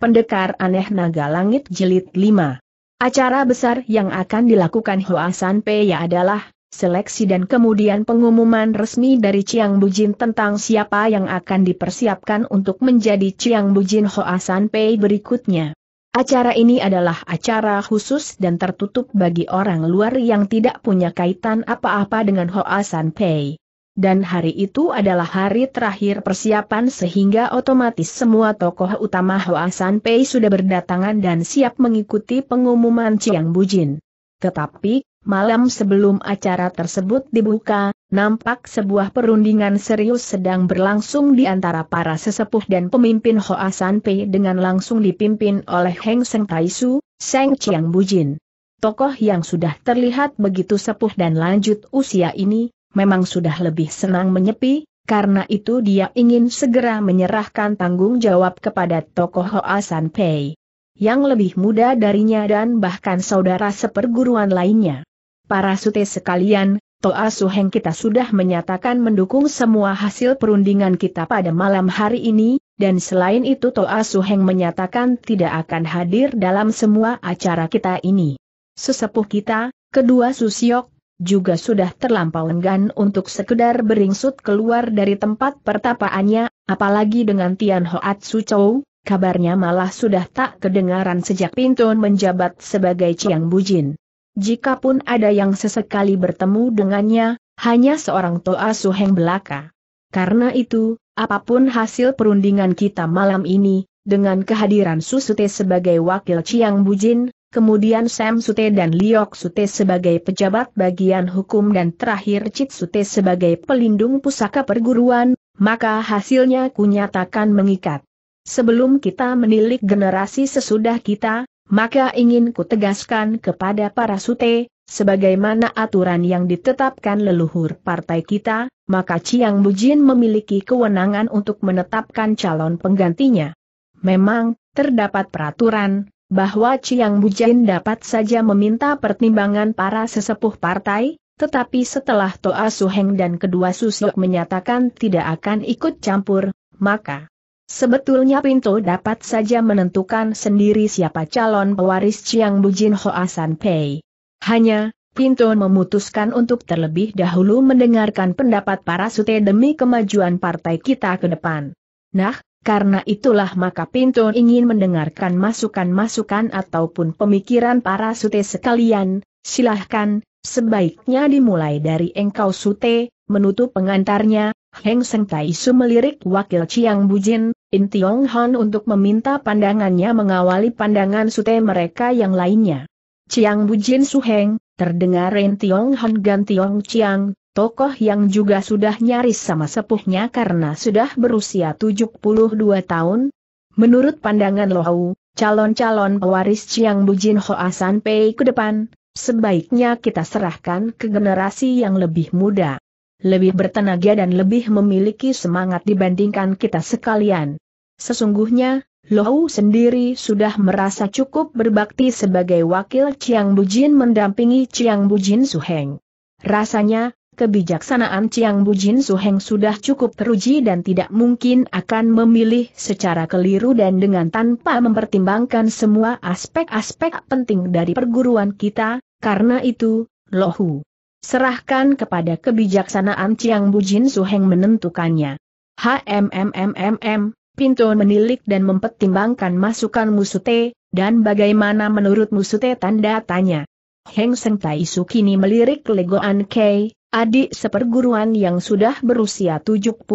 Pendekar Aneh Naga Langit jelit 5 Acara besar yang akan dilakukan Hoasan Pei ya adalah seleksi dan kemudian pengumuman resmi dari Chiang Bujin tentang siapa yang akan dipersiapkan untuk menjadi Chiang Bujin Hoasan Pei berikutnya. Acara ini adalah acara khusus dan tertutup bagi orang luar yang tidak punya kaitan apa-apa dengan Hoasan Pei dan hari itu adalah hari terakhir persiapan sehingga otomatis semua tokoh utama Hoa San Pei sudah berdatangan dan siap mengikuti pengumuman Chiang Bujin. Tetapi, malam sebelum acara tersebut dibuka, nampak sebuah perundingan serius sedang berlangsung di antara para sesepuh dan pemimpin Hoa San Pei dengan langsung dipimpin oleh Heng Seng Taisu, Seng Chiang Bujin. Tokoh yang sudah terlihat begitu sepuh dan lanjut usia ini, memang sudah lebih senang menyepi, karena itu dia ingin segera menyerahkan tanggung jawab kepada tokoh Hoa San Pei. Yang lebih muda darinya dan bahkan saudara seperguruan lainnya. Para sute sekalian, Toa Suheng kita sudah menyatakan mendukung semua hasil perundingan kita pada malam hari ini, dan selain itu Toa Suheng menyatakan tidak akan hadir dalam semua acara kita ini. Sesepuh kita, kedua Susiok, juga sudah terlampau enggan untuk sekedar beringsut keluar dari tempat pertapaannya, apalagi dengan Tian Hoat Sucou, kabarnya malah sudah tak kedengaran sejak Pintun menjabat sebagai Chiang Bujin. pun ada yang sesekali bertemu dengannya, hanya seorang Toa Suheng belaka. Karena itu, apapun hasil perundingan kita malam ini, dengan kehadiran Susute sebagai wakil Chiang Bujin, kemudian Sam Sute dan Liok Sute sebagai pejabat bagian hukum dan terakhir Cit Sute sebagai pelindung pusaka perguruan, maka hasilnya kunyatakan mengikat. Sebelum kita menilik generasi sesudah kita, maka ingin kutegaskan kepada para Sute, sebagaimana aturan yang ditetapkan leluhur partai kita, maka Chiang Bujin memiliki kewenangan untuk menetapkan calon penggantinya. Memang, terdapat peraturan, bahwa Chiang Jin dapat saja meminta pertimbangan para sesepuh partai, tetapi setelah Toa Heng dan kedua susuk menyatakan tidak akan ikut campur, maka sebetulnya Pinto dapat saja menentukan sendiri siapa calon pewaris Chiang Bujin Hoa San Pei. Hanya, Pinto memutuskan untuk terlebih dahulu mendengarkan pendapat para sute demi kemajuan partai kita ke depan. Nah, karena itulah maka Pinto ingin mendengarkan masukan-masukan ataupun pemikiran para sute sekalian, silahkan, sebaiknya dimulai dari engkau sute, menutup pengantarnya, Heng Seng Taisu melirik wakil Chiang Bujin, In Tiong Han untuk meminta pandangannya mengawali pandangan sute mereka yang lainnya. Chiang Bujin Heng, terdengar In Tiong Han Gan Tiong Chiang, tokoh yang juga sudah nyaris sama sepuhnya karena sudah berusia 72 tahun. Menurut pandangan Lohau, calon-calon pewaris Chiang Bujin Ho Asan Pei ke depan, sebaiknya kita serahkan ke generasi yang lebih muda. Lebih bertenaga dan lebih memiliki semangat dibandingkan kita sekalian. Sesungguhnya, Lohau sendiri sudah merasa cukup berbakti sebagai wakil Chiang Bujin mendampingi Chiang Bujin Suheng. Rasanya, kebijaksanaan Chiang Bujin Suheng sudah cukup teruji dan tidak mungkin akan memilih secara keliru dan dengan tanpa mempertimbangkan semua aspek-aspek penting dari perguruan kita, karena itu, Lohu. Serahkan kepada kebijaksanaan Chiang Bujin Suheng menentukannya. HMMMMM, Pinto menilik dan mempertimbangkan masukan Musute, dan bagaimana menurut Musute tanda tanya. Heng Seng Tai Su kini melirik Legoan Kei, adik seperguruan yang sudah berusia 71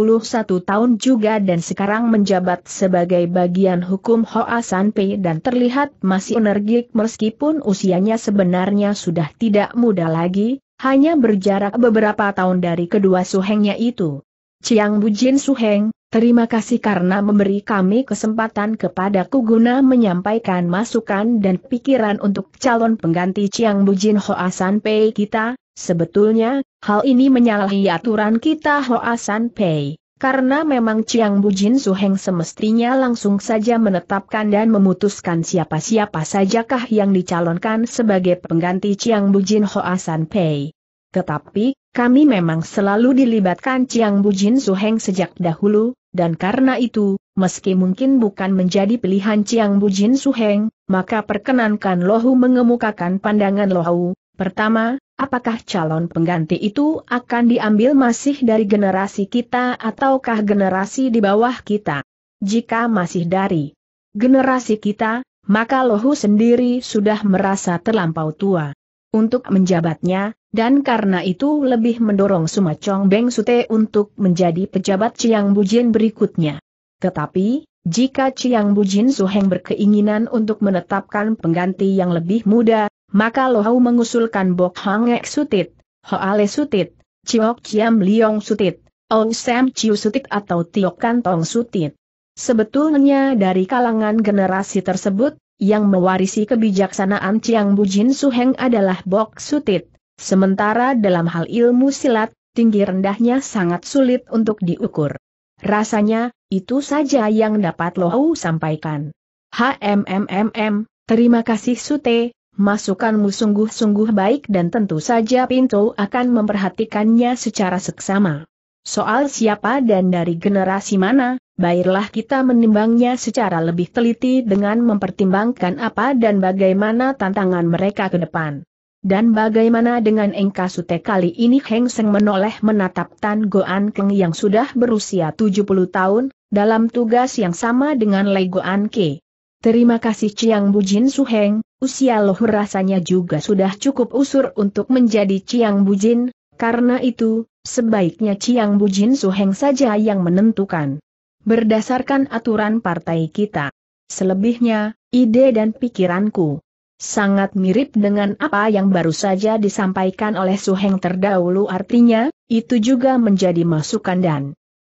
tahun juga dan sekarang menjabat sebagai bagian hukum Hoa Sanpei dan terlihat masih energik meskipun usianya sebenarnya sudah tidak muda lagi, hanya berjarak beberapa tahun dari kedua suhengnya itu. Ciang Bujin Suheng, terima kasih karena memberi kami kesempatan kepadaku guna menyampaikan masukan dan pikiran untuk calon pengganti Ciang Bujin Hoa Sanpei kita, Sebetulnya, Hal ini menyalahi aturan kita Hoasan Pei, karena memang Chiang Bujin Suheng semestinya langsung saja menetapkan dan memutuskan siapa-siapa sajakah yang dicalonkan sebagai pengganti Chiang Bujin Hoasan Pei. Tetapi, kami memang selalu dilibatkan Chiang Bujin Suheng sejak dahulu, dan karena itu, meski mungkin bukan menjadi pilihan Chiang Bujin Suheng, maka perkenankan Lohu mengemukakan pandangan Lohu, Pertama, apakah calon pengganti itu akan diambil masih dari generasi kita ataukah generasi di bawah kita? Jika masih dari generasi kita, maka Lohu sendiri sudah merasa terlampau tua untuk menjabatnya, dan karena itu lebih mendorong Sumacong Beng Sute untuk menjadi pejabat Chiang Bujin berikutnya. Tetapi, jika Chiang Bujin Suheng berkeinginan untuk menetapkan pengganti yang lebih muda, maka Lohau mengusulkan Bok Hang Ek Sutit, Hoale Sutit, Chiok Chiam Liong Sutit, Ong Sam Chiu Sutit atau Tiok Kantong Sutit. Sebetulnya dari kalangan generasi tersebut, yang mewarisi kebijaksanaan Chiang Bujin Suheng adalah Bok Sutit. Sementara dalam hal ilmu silat, tinggi rendahnya sangat sulit untuk diukur. Rasanya, itu saja yang dapat Lohau sampaikan. HMMMM, terima kasih Sute, masukanmu sungguh-sungguh baik dan tentu saja Pinto akan memperhatikannya secara seksama. Soal siapa dan dari generasi mana, baiklah kita menimbangnya secara lebih teliti dengan mempertimbangkan apa dan bagaimana tantangan mereka ke depan. Dan bagaimana dengan Engkasute kali ini Heng Seng menoleh menatap Tan Goan Keng yang sudah berusia 70 tahun, dalam tugas yang sama dengan Lego Anke. Terima kasih Chiang Bujin Suheng, usia loh rasanya juga sudah cukup usur untuk menjadi Chiang Bujin, karena itu, sebaiknya Chiang Bujin Suheng saja yang menentukan. Berdasarkan aturan partai kita. Selebihnya, ide dan pikiranku sangat mirip dengan apa yang baru saja disampaikan oleh Suheng terdahulu artinya, itu juga menjadi masukan dan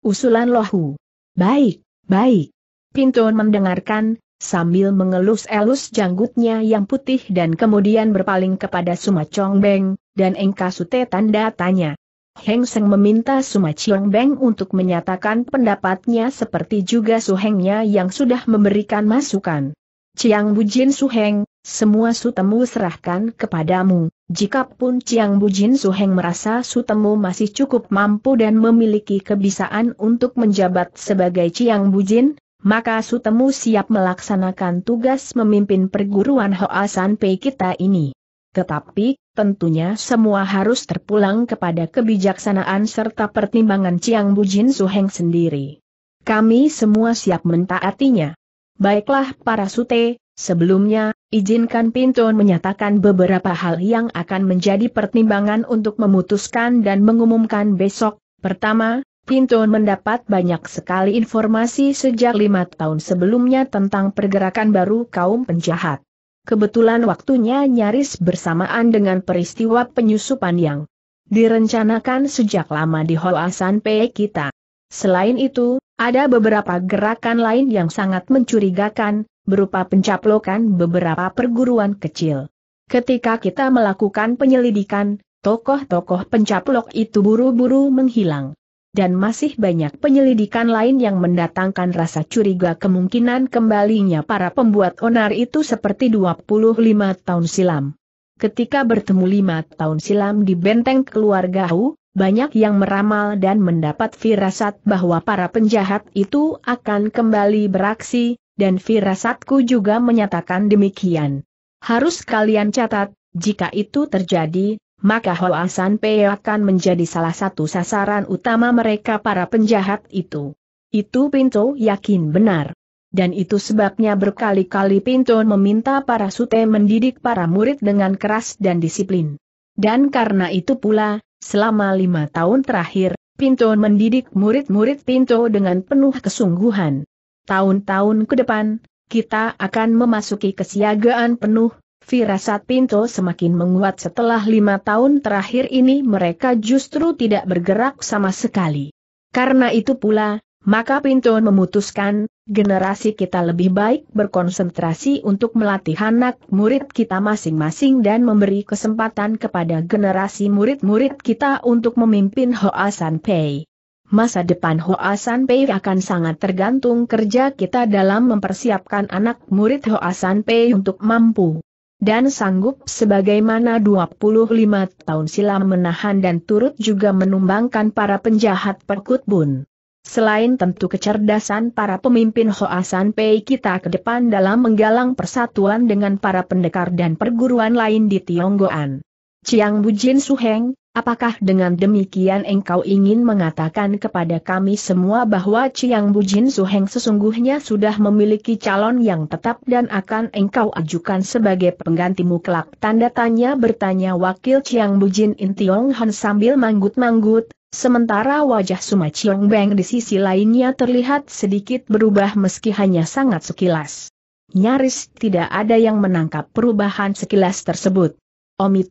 usulan lohu. Baik, baik. Pintun mendengarkan, sambil mengelus-elus janggutnya yang putih dan kemudian berpaling kepada Suma Chong Beng, dan Engka Sute tanda tanya. Heng Seng meminta Suma Chong Beng untuk menyatakan pendapatnya seperti juga Su Hengnya yang sudah memberikan masukan. Ciang Bujin Heng, semua sutemu serahkan kepadamu, jikapun Ciang Bujin Heng merasa sutemu masih cukup mampu dan memiliki kebisaan untuk menjabat sebagai Ciang Bujin, maka Sutemu siap melaksanakan tugas memimpin perguruan Hoasan Pei kita ini. Tetapi, tentunya semua harus terpulang kepada kebijaksanaan serta pertimbangan Chiang Bujin Suheng sendiri. Kami semua siap mentaatinya. Baiklah para sute, sebelumnya, izinkan Pintun menyatakan beberapa hal yang akan menjadi pertimbangan untuk memutuskan dan mengumumkan besok. Pertama, Pinto mendapat banyak sekali informasi sejak lima tahun sebelumnya tentang pergerakan baru kaum penjahat. Kebetulan waktunya nyaris bersamaan dengan peristiwa penyusupan yang direncanakan sejak lama di Hoasan P e kita. Selain itu, ada beberapa gerakan lain yang sangat mencurigakan, berupa pencaplokan beberapa perguruan kecil. Ketika kita melakukan penyelidikan, tokoh-tokoh pencaplok itu buru-buru menghilang dan masih banyak penyelidikan lain yang mendatangkan rasa curiga kemungkinan kembalinya para pembuat onar itu seperti 25 tahun silam. Ketika bertemu 5 tahun silam di benteng keluarga Hu, banyak yang meramal dan mendapat firasat bahwa para penjahat itu akan kembali beraksi, dan firasatku juga menyatakan demikian. Harus kalian catat, jika itu terjadi, maka Hoa San Pei akan menjadi salah satu sasaran utama mereka para penjahat itu. Itu Pinto yakin benar. Dan itu sebabnya berkali-kali Pinto meminta para sute mendidik para murid dengan keras dan disiplin. Dan karena itu pula, selama lima tahun terakhir, Pinto mendidik murid-murid Pinto dengan penuh kesungguhan. Tahun-tahun ke depan, kita akan memasuki kesiagaan penuh, Firasat Pinto semakin menguat setelah lima tahun terakhir ini mereka justru tidak bergerak sama sekali. Karena itu pula, maka Pinto memutuskan, generasi kita lebih baik berkonsentrasi untuk melatih anak murid kita masing-masing dan memberi kesempatan kepada generasi murid-murid kita untuk memimpin Hoa San Pei. Masa depan Hoa San Pei akan sangat tergantung kerja kita dalam mempersiapkan anak murid Hoa San Pei untuk mampu dan sanggup sebagaimana 25 tahun silam menahan dan turut juga menumbangkan para penjahat perkut Selain tentu kecerdasan para pemimpin Hoasan Pei kita ke depan dalam menggalang persatuan dengan para pendekar dan perguruan lain di Tionggoan. Chiang Bujin Suheng, Apakah dengan demikian engkau ingin mengatakan kepada kami semua bahwa Chiang Bujin Suheng sesungguhnya sudah memiliki calon yang tetap dan akan engkau ajukan sebagai penggantimu kelak? Tanda tanya bertanya wakil Chiang Bujin Intiong Han sambil manggut-manggut, sementara wajah Suma Chiong Beng di sisi lainnya terlihat sedikit berubah meski hanya sangat sekilas. Nyaris tidak ada yang menangkap perubahan sekilas tersebut. Omi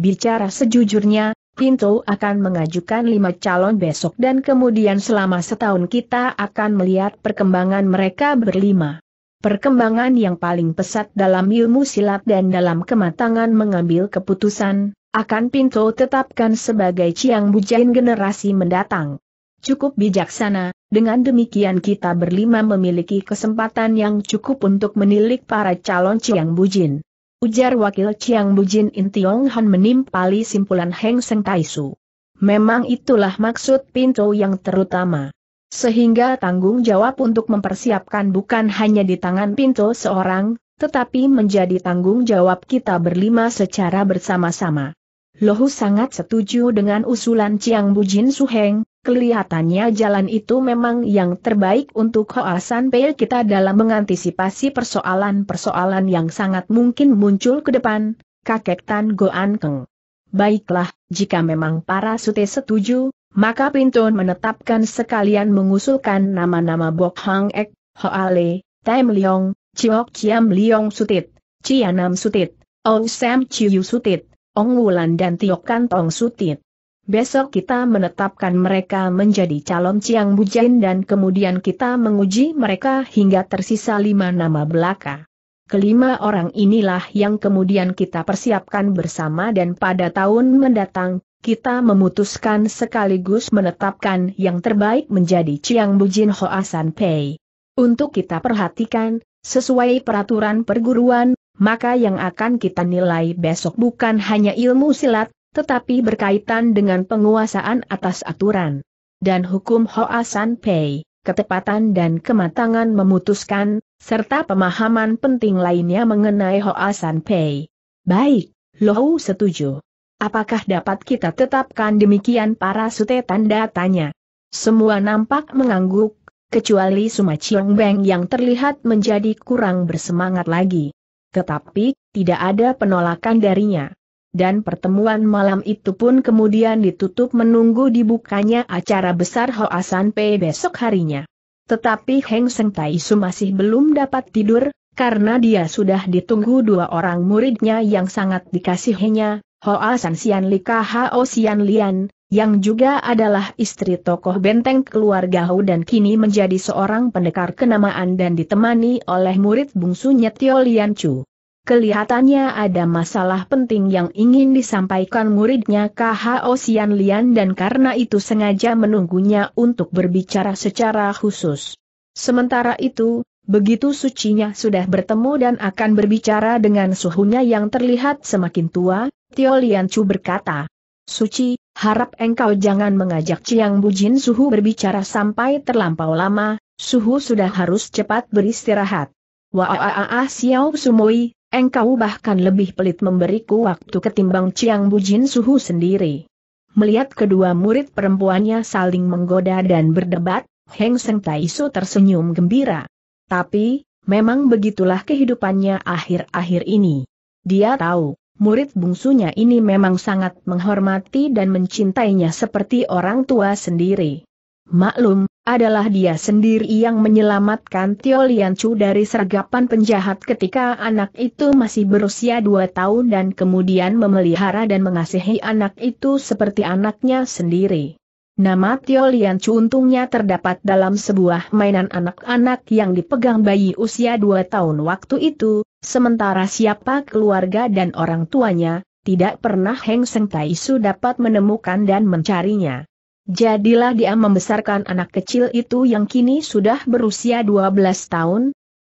Bicara sejujurnya, Pinto akan mengajukan lima calon besok dan kemudian selama setahun kita akan melihat perkembangan mereka berlima. Perkembangan yang paling pesat dalam ilmu silat dan dalam kematangan mengambil keputusan, akan Pinto tetapkan sebagai Ciang Bujain generasi mendatang. Cukup bijaksana, dengan demikian kita berlima memiliki kesempatan yang cukup untuk menilik para calon Ciang Bujin. Ujar wakil Chiang Bujin Intiong Han menimpali simpulan Heng Seng Taisu. Memang itulah maksud pintu yang terutama. Sehingga tanggung jawab untuk mempersiapkan bukan hanya di tangan pintu seorang, tetapi menjadi tanggung jawab kita berlima secara bersama-sama. Lohu sangat setuju dengan usulan Chiang Bujin Heng. kelihatannya jalan itu memang yang terbaik untuk Hoasan Pei kita dalam mengantisipasi persoalan-persoalan yang sangat mungkin muncul ke depan, kakek Tan Goan Keng. Baiklah, jika memang para sute setuju, maka Pintun menetapkan sekalian mengusulkan nama-nama Bok Hang Ek, Hoa Le, Tam Liong, Chiok Chiam Liong Sutit, Chianam Sutit, Ousam Sam Chiu Sutit, Ong Wulan dan Tio Kantong Sutit. Besok kita menetapkan mereka menjadi calon Ciang Bujain dan kemudian kita menguji mereka hingga tersisa lima nama belaka. Kelima orang inilah yang kemudian kita persiapkan bersama dan pada tahun mendatang, kita memutuskan sekaligus menetapkan yang terbaik menjadi Ciang Bujin Hoasan Pei. Untuk kita perhatikan, sesuai peraturan perguruan, maka yang akan kita nilai besok bukan hanya ilmu silat, tetapi berkaitan dengan penguasaan atas aturan dan hukum Hoa San Pei, ketepatan dan kematangan memutuskan, serta pemahaman penting lainnya mengenai Hoa San Pei. Baik, Lohu setuju. Apakah dapat kita tetapkan demikian para sute tanda tanya? Semua nampak mengangguk, kecuali Suma Chiong Beng yang terlihat menjadi kurang bersemangat lagi tetapi tidak ada penolakan darinya. Dan pertemuan malam itu pun kemudian ditutup menunggu dibukanya acara besar Hoasan P besok harinya. Tetapi Heng Seng Taisu masih belum dapat tidur, karena dia sudah ditunggu dua orang muridnya yang sangat dikasihinya, Hoa San Sian Lika Hao Sian Lian, yang juga adalah istri tokoh benteng keluarga Hu dan kini menjadi seorang pendekar kenamaan dan ditemani oleh murid bungsunya Tio Lian Chu. Kelihatannya ada masalah penting yang ingin disampaikan muridnya KHO Sian Lian dan karena itu sengaja menunggunya untuk berbicara secara khusus. Sementara itu, begitu sucinya sudah bertemu dan akan berbicara dengan suhunya yang terlihat semakin tua, Tio Lian Chu berkata, Suci, harap engkau jangan mengajak Ciang Bujin Suhu berbicara sampai terlampau lama, Suhu sudah harus cepat beristirahat. Waaah Xiao Sumoi, engkau bahkan lebih pelit memberiku waktu ketimbang Ciang Bujin Suhu sendiri. Melihat kedua murid perempuannya saling menggoda dan berdebat, Heng Seng Taisu tersenyum gembira. Tapi, memang begitulah kehidupannya akhir-akhir ini. Dia tahu, murid bungsunya ini memang sangat menghormati dan mencintainya seperti orang tua sendiri. Maklum, adalah dia sendiri yang menyelamatkan Tio Liancu dari sergapan penjahat ketika anak itu masih berusia dua tahun dan kemudian memelihara dan mengasihi anak itu seperti anaknya sendiri. Nama Tio Lian Chu untungnya terdapat dalam sebuah mainan anak-anak yang dipegang bayi usia dua tahun waktu itu, sementara siapa keluarga dan orang tuanya, tidak pernah Heng Seng Tai Su dapat menemukan dan mencarinya. Jadilah dia membesarkan anak kecil itu yang kini sudah berusia 12 tahun.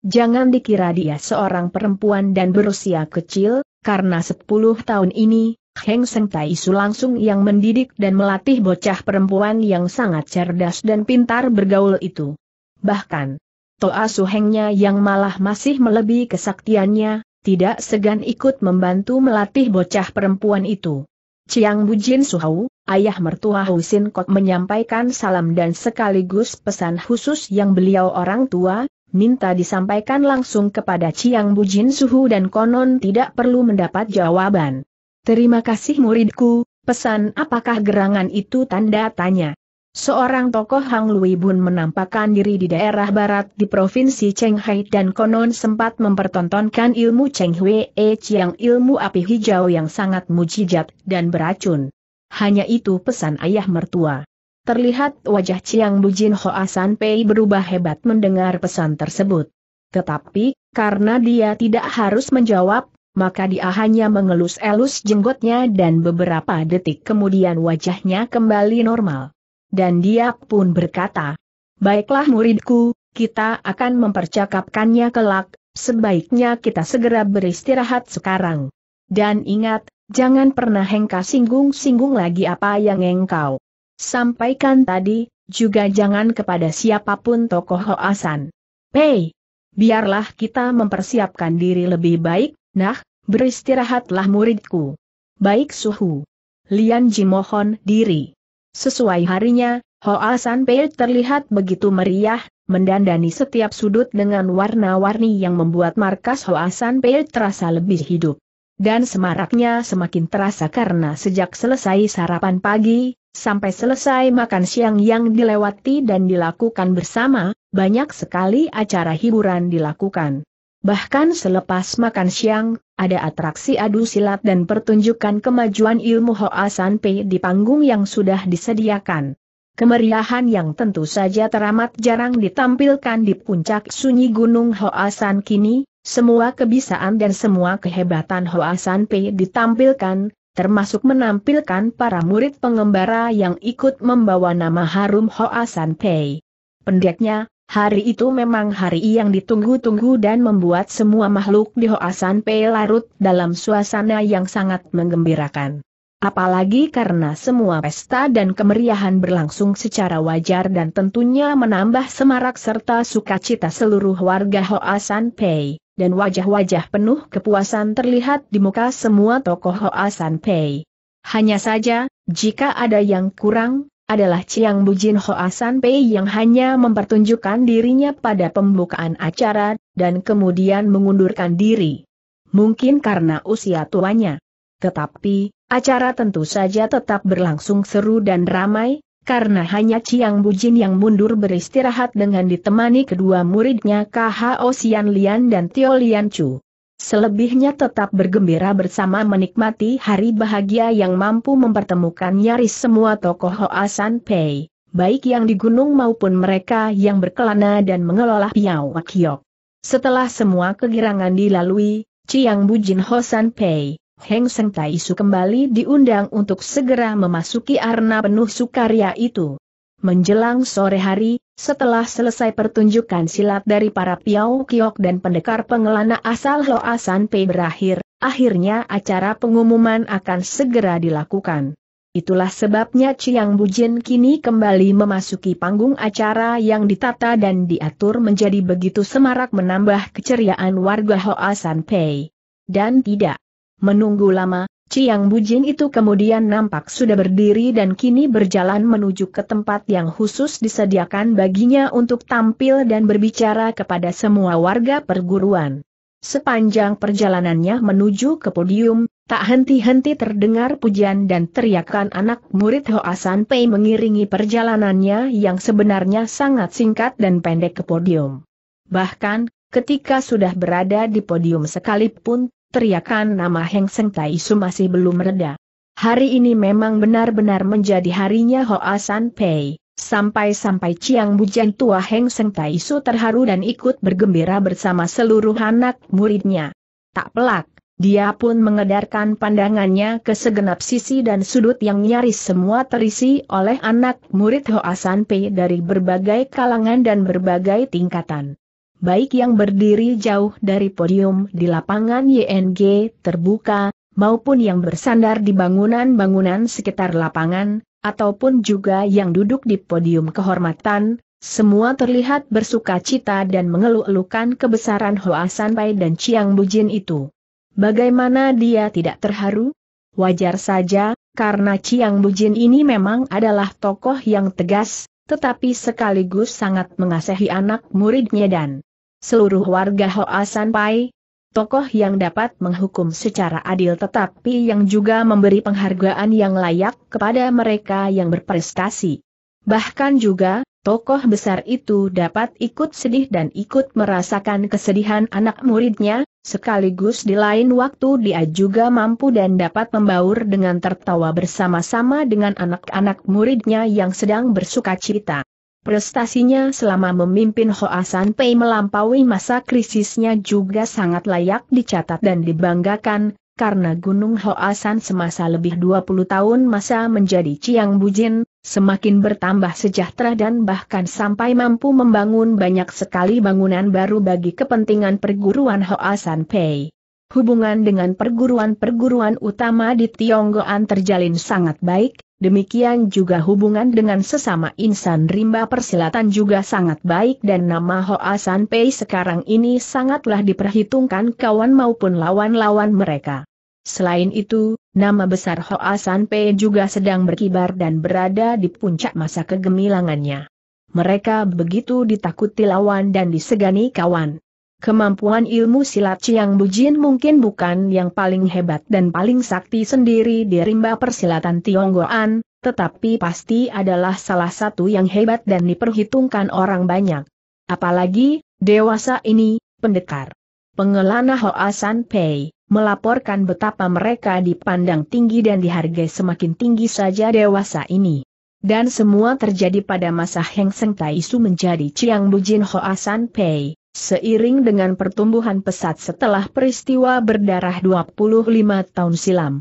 Jangan dikira dia seorang perempuan dan berusia kecil, karena 10 tahun ini, Heng Seng Tai Su langsung yang mendidik dan melatih bocah perempuan yang sangat cerdas dan pintar bergaul itu. Bahkan, Toa Su Hengnya yang malah masih melebihi kesaktiannya, tidak segan ikut membantu melatih bocah perempuan itu. Chiang Bujin Suhau, ayah mertua Husin Kok menyampaikan salam dan sekaligus pesan khusus yang beliau orang tua, minta disampaikan langsung kepada Chiang Bujin Suhu dan konon tidak perlu mendapat jawaban. Terima kasih muridku, pesan apakah gerangan itu tanda tanya. Seorang tokoh Hang Lui Bun menampakkan diri di daerah barat di provinsi Chenghai dan konon sempat mempertontonkan ilmu Cheng Hwe E yang ilmu api hijau yang sangat mujijat dan beracun. Hanya itu pesan ayah mertua. Terlihat wajah Chiang Bujin Hoa San Pei berubah hebat mendengar pesan tersebut. Tetapi, karena dia tidak harus menjawab, maka dia hanya mengelus-elus jenggotnya dan beberapa detik kemudian wajahnya kembali normal. Dan dia pun berkata, Baiklah muridku, kita akan mempercakapkannya kelak, sebaiknya kita segera beristirahat sekarang. Dan ingat, jangan pernah engkau singgung-singgung lagi apa yang engkau sampaikan tadi, juga jangan kepada siapapun tokoh Hoasan. Pei, biarlah kita mempersiapkan diri lebih baik, Nah, beristirahatlah muridku. Baik suhu. Lian Ji mohon diri. Sesuai harinya, Hoa San Pei terlihat begitu meriah, mendandani setiap sudut dengan warna-warni yang membuat markas Hoa San Pei terasa lebih hidup. Dan semaraknya semakin terasa karena sejak selesai sarapan pagi, sampai selesai makan siang yang dilewati dan dilakukan bersama, banyak sekali acara hiburan dilakukan. Bahkan selepas makan siang, ada atraksi adu silat dan pertunjukan kemajuan ilmu Hoa Pei di panggung yang sudah disediakan. Kemeriahan yang tentu saja teramat jarang ditampilkan di puncak sunyi gunung Hoasan kini, semua kebisaan dan semua kehebatan Hoasan P ditampilkan, termasuk menampilkan para murid pengembara yang ikut membawa nama harum Hoasan P. Pendeknya, Hari itu memang hari yang ditunggu-tunggu dan membuat semua makhluk di Hoasan P larut dalam suasana yang sangat menggembirakan. Apalagi karena semua pesta dan kemeriahan berlangsung secara wajar dan tentunya menambah semarak serta sukacita seluruh warga Hoasan Pei, dan wajah-wajah penuh kepuasan terlihat di muka semua tokoh Hoasan Pei. Hanya saja, jika ada yang kurang, adalah Chiang Bujin Hoa San Pei yang hanya mempertunjukkan dirinya pada pembukaan acara, dan kemudian mengundurkan diri. Mungkin karena usia tuanya. Tetapi, acara tentu saja tetap berlangsung seru dan ramai, karena hanya Chiang Bujin yang mundur beristirahat dengan ditemani kedua muridnya KH Sian Lian dan Tio Lian Chu. Selebihnya tetap bergembira bersama menikmati hari bahagia yang mampu mempertemukan nyaris semua tokoh Hoa Pei, baik yang di gunung maupun mereka yang berkelana dan mengelola Piao Wakyok. Setelah semua kegirangan dilalui, Chiang Bujin Ho San Pei, Heng Seng Tai Su kembali diundang untuk segera memasuki arena penuh sukaria itu. Menjelang sore hari, setelah selesai pertunjukan silat dari para Piao Kiok dan pendekar pengelana asal Loasan Pei berakhir, akhirnya acara pengumuman akan segera dilakukan. Itulah sebabnya Chiang Bujin kini kembali memasuki panggung acara yang ditata dan diatur menjadi begitu semarak menambah keceriaan warga Hoa San Pei. Dan tidak menunggu lama, Ciang Bujin itu kemudian nampak sudah berdiri dan kini berjalan menuju ke tempat yang khusus disediakan baginya untuk tampil dan berbicara kepada semua warga perguruan. Sepanjang perjalanannya menuju ke podium, tak henti-henti terdengar pujian dan teriakan anak murid Hoasan Pei mengiringi perjalanannya yang sebenarnya sangat singkat dan pendek ke podium. Bahkan, ketika sudah berada di podium sekalipun, teriakan nama Heng Seng Tai Su masih belum reda. Hari ini memang benar-benar menjadi harinya Hoa San Pei. Sampai-sampai Ciang Bujan tua Heng Seng Tai Su terharu dan ikut bergembira bersama seluruh anak muridnya. Tak pelak, dia pun mengedarkan pandangannya ke segenap sisi dan sudut yang nyaris semua terisi oleh anak murid Hoa San Pei dari berbagai kalangan dan berbagai tingkatan baik yang berdiri jauh dari podium di lapangan YNG terbuka, maupun yang bersandar di bangunan-bangunan sekitar lapangan, ataupun juga yang duduk di podium kehormatan, semua terlihat bersuka cita dan mengeluh-elukan kebesaran Hoa Sanpai dan Chiang Bujin itu. Bagaimana dia tidak terharu? Wajar saja, karena Chiang Bujin ini memang adalah tokoh yang tegas, tetapi sekaligus sangat mengasihi anak muridnya dan seluruh warga Hoa Pai, tokoh yang dapat menghukum secara adil tetapi yang juga memberi penghargaan yang layak kepada mereka yang berprestasi. Bahkan juga, tokoh besar itu dapat ikut sedih dan ikut merasakan kesedihan anak muridnya, sekaligus di lain waktu dia juga mampu dan dapat membaur dengan tertawa bersama-sama dengan anak-anak muridnya yang sedang bersuka cita. Prestasinya selama memimpin Hoa Pei melampaui masa krisisnya juga sangat layak dicatat dan dibanggakan, karena Gunung Hoasan semasa lebih 20 tahun masa menjadi Ciang Bujin, semakin bertambah sejahtera dan bahkan sampai mampu membangun banyak sekali bangunan baru bagi kepentingan perguruan Hoasan Pei. Hubungan dengan perguruan-perguruan utama di Tionggoan terjalin sangat baik, Demikian juga hubungan dengan sesama insan rimba persilatan juga sangat baik dan nama Hoa San Pei sekarang ini sangatlah diperhitungkan kawan maupun lawan-lawan mereka. Selain itu, nama besar Hoa San Pei juga sedang berkibar dan berada di puncak masa kegemilangannya. Mereka begitu ditakuti lawan dan disegani kawan. Kemampuan ilmu silat Chiang Bujin mungkin bukan yang paling hebat dan paling sakti sendiri di rimba persilatan Tionggoan, tetapi pasti adalah salah satu yang hebat dan diperhitungkan orang banyak. Apalagi, dewasa ini, pendekar. Pengelana Hoa San Pei, melaporkan betapa mereka dipandang tinggi dan dihargai semakin tinggi saja dewasa ini. Dan semua terjadi pada masa Heng Seng Su menjadi Ciang Bujin Hoa San Pei Seiring dengan pertumbuhan pesat setelah peristiwa berdarah 25 tahun silam.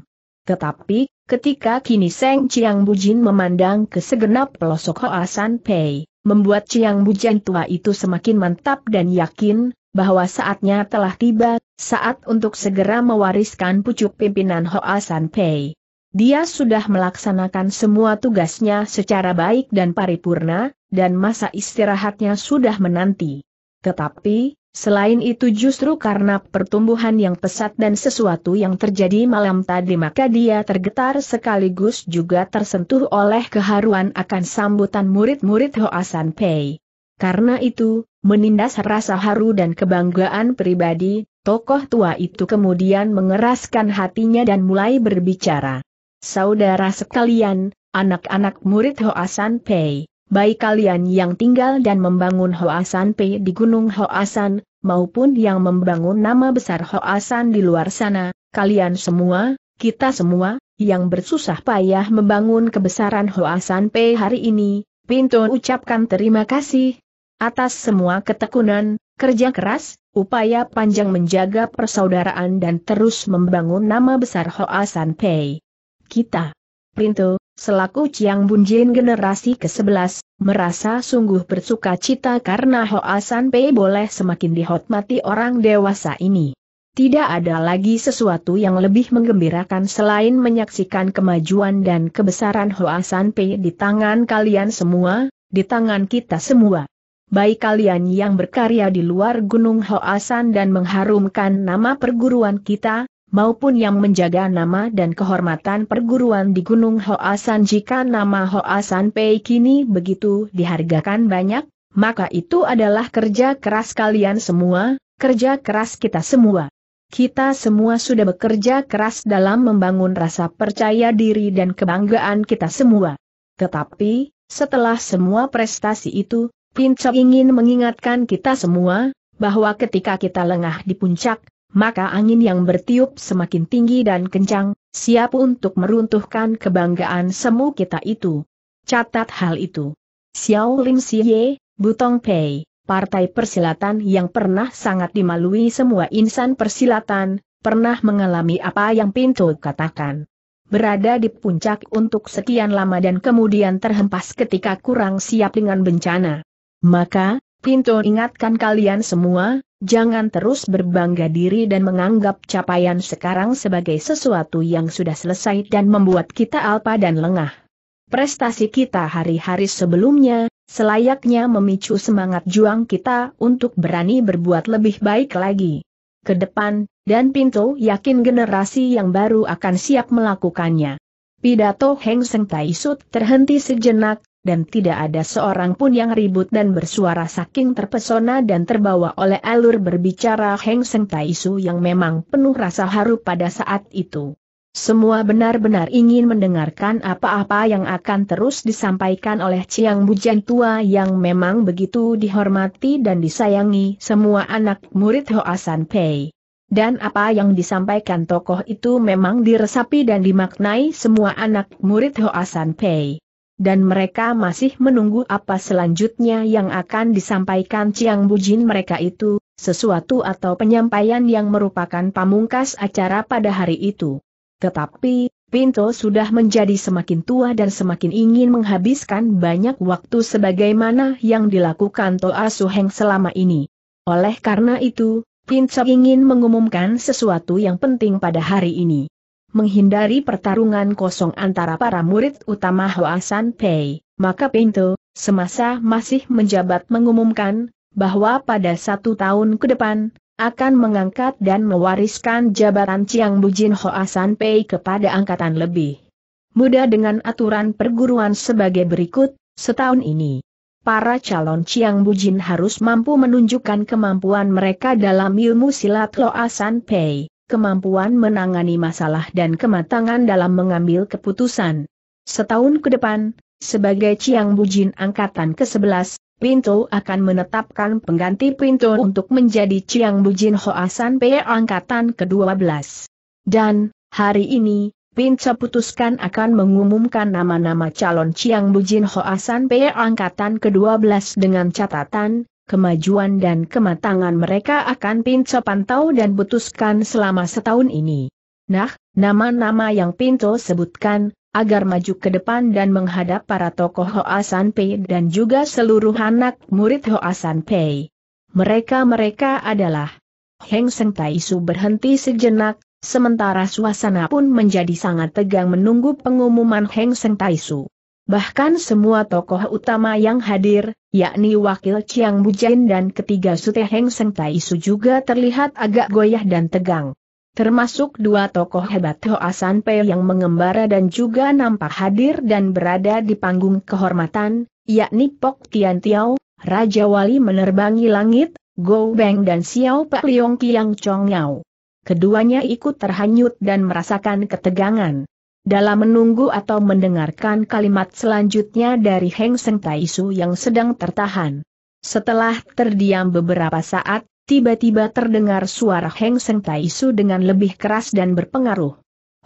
Tetapi, ketika kini Seng Chiang Bujin memandang ke segenap pelosok Hoasan Pei, membuat Chiang Bujan tua itu semakin mantap dan yakin, bahwa saatnya telah tiba, saat untuk segera mewariskan pucuk pimpinan Hoasan Pei. Dia sudah melaksanakan semua tugasnya secara baik dan paripurna, dan masa istirahatnya sudah menanti. Tetapi, selain itu justru karena pertumbuhan yang pesat dan sesuatu yang terjadi malam tadi maka dia tergetar sekaligus juga tersentuh oleh keharuan akan sambutan murid-murid Hoasan Pei. Karena itu, menindas rasa haru dan kebanggaan pribadi, tokoh tua itu kemudian mengeraskan hatinya dan mulai berbicara. Saudara sekalian, anak-anak murid Hoasan Pei baik kalian yang tinggal dan membangun Hoasan P di Gunung Hoasan, maupun yang membangun nama besar Hoasan di luar sana, kalian semua, kita semua, yang bersusah payah membangun kebesaran Hoasan P hari ini, Pintu ucapkan terima kasih atas semua ketekunan, kerja keras, upaya panjang menjaga persaudaraan dan terus membangun nama besar Hoasan P. Kita, Pinto, selaku Chiang Bunjin generasi ke-11, merasa sungguh bersuka cita karena Hoa San Pei boleh semakin dihormati orang dewasa ini. Tidak ada lagi sesuatu yang lebih menggembirakan selain menyaksikan kemajuan dan kebesaran Hoa San Pei di tangan kalian semua, di tangan kita semua. Baik kalian yang berkarya di luar Gunung Hoa San dan mengharumkan nama perguruan kita, maupun yang menjaga nama dan kehormatan perguruan di Gunung Hoasan jika nama Hoasan Pei kini begitu dihargakan banyak, maka itu adalah kerja keras kalian semua, kerja keras kita semua. Kita semua sudah bekerja keras dalam membangun rasa percaya diri dan kebanggaan kita semua. Tetapi, setelah semua prestasi itu, Pinco ingin mengingatkan kita semua, bahwa ketika kita lengah di puncak, maka angin yang bertiup semakin tinggi dan kencang, siap untuk meruntuhkan kebanggaan semu kita itu. Catat hal itu. Xiao Lim Siye, Butong Pei, partai persilatan yang pernah sangat dimalui semua insan persilatan, pernah mengalami apa yang Pinto katakan. Berada di puncak untuk sekian lama dan kemudian terhempas ketika kurang siap dengan bencana. Maka, Pinto ingatkan kalian semua, Jangan terus berbangga diri dan menganggap capaian sekarang sebagai sesuatu yang sudah selesai dan membuat kita alpa dan lengah. Prestasi kita hari-hari sebelumnya, selayaknya memicu semangat juang kita untuk berani berbuat lebih baik lagi. Kedepan, dan Pinto yakin generasi yang baru akan siap melakukannya. Pidato Heng Seng Taisut terhenti sejenak, dan tidak ada seorang pun yang ribut dan bersuara saking terpesona dan terbawa oleh alur berbicara Heng Seng Taisu yang memang penuh rasa haru pada saat itu. Semua benar-benar ingin mendengarkan apa-apa yang akan terus disampaikan oleh Ciang Bujan Tua yang memang begitu dihormati dan disayangi semua anak murid Hoasan Pei. Dan apa yang disampaikan tokoh itu memang diresapi dan dimaknai semua anak murid Hoasan Pei dan mereka masih menunggu apa selanjutnya yang akan disampaikan Ciang Bujin mereka itu, sesuatu atau penyampaian yang merupakan pamungkas acara pada hari itu. Tetapi, Pinto sudah menjadi semakin tua dan semakin ingin menghabiskan banyak waktu sebagaimana yang dilakukan Toa Suheng selama ini. Oleh karena itu, Pinto ingin mengumumkan sesuatu yang penting pada hari ini menghindari pertarungan kosong antara para murid utama Hua San Pei, maka Pinto, semasa masih menjabat mengumumkan, bahwa pada satu tahun ke depan, akan mengangkat dan mewariskan jabatan Chiang Bujin Hua San Pei kepada angkatan lebih muda dengan aturan perguruan sebagai berikut, setahun ini. Para calon Chiang Bujin harus mampu menunjukkan kemampuan mereka dalam ilmu silat Loasan San Pei, kemampuan menangani masalah dan kematangan dalam mengambil keputusan. Setahun ke depan, sebagai Chiang Bujin Angkatan ke-11, Pinto akan menetapkan pengganti Pinto untuk menjadi Chiang Bujin Hoasan P Angkatan ke-12. Dan, hari ini, Pinto putuskan akan mengumumkan nama-nama calon Chiang Bujin Hoasan P Angkatan ke-12 dengan catatan, kemajuan dan kematangan mereka akan Pinco pantau dan putuskan selama setahun ini. Nah, nama-nama yang Pinto sebutkan, agar maju ke depan dan menghadap para tokoh Hoasan Pei dan juga seluruh anak murid Hoasan Pei. Mereka-mereka adalah Heng Seng Taisu berhenti sejenak, sementara suasana pun menjadi sangat tegang menunggu pengumuman Heng Seng Taisu. Bahkan semua tokoh utama yang hadir, yakni wakil Chiang Bujain dan ketiga Sute Heng Seng Tai Su juga terlihat agak goyah dan tegang. Termasuk dua tokoh hebat Hoa San Pei yang mengembara dan juga nampak hadir dan berada di panggung kehormatan, yakni Pok Tian Tiao, Raja Wali menerbangi langit, Go Beng dan Xiao Pak Leong Kiang Chong Yao. Keduanya ikut terhanyut dan merasakan ketegangan dalam menunggu atau mendengarkan kalimat selanjutnya dari Heng Seng Taisu yang sedang tertahan. Setelah terdiam beberapa saat, tiba-tiba terdengar suara Heng Seng Taisu dengan lebih keras dan berpengaruh.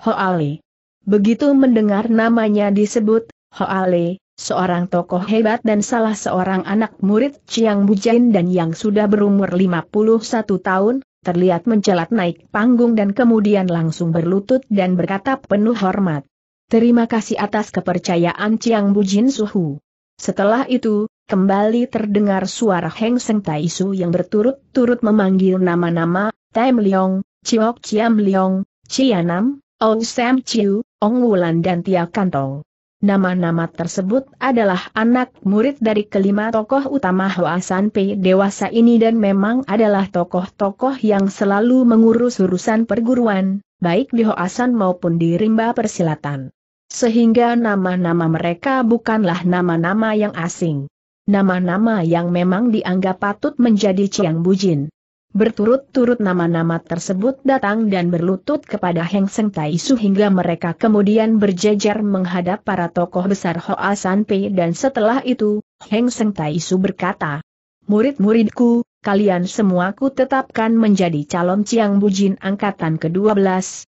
Hoale. Begitu mendengar namanya disebut, Hoale, seorang tokoh hebat dan salah seorang anak murid Chiang Bujain dan yang sudah berumur 51 tahun, terlihat mencelat naik panggung dan kemudian langsung berlutut dan berkata penuh hormat. Terima kasih atas kepercayaan Chiang Bujin Suhu. Setelah itu, kembali terdengar suara Heng Seng Su yang berturut-turut memanggil nama-nama, Tam Leong, Chiok Chiam Leong, Chianam, Ong Sam Chiu, Ong Wulan dan Tia Kantong. Nama-nama tersebut adalah anak murid dari kelima tokoh utama Hoasan P. dewasa ini dan memang adalah tokoh-tokoh yang selalu mengurus urusan perguruan, baik di Hoasan maupun di Rimba Persilatan. Sehingga nama-nama mereka bukanlah nama-nama yang asing. Nama-nama yang memang dianggap patut menjadi Ciang Bujin. Berturut-turut nama-nama tersebut datang dan berlutut kepada Heng Seng Tai Su hingga mereka kemudian berjejer menghadap para tokoh besar Hoa San Pei dan setelah itu, Heng Seng Tai Su berkata, Murid-muridku, kalian semua ku tetapkan menjadi calon Ciang Bujin Angkatan ke-12,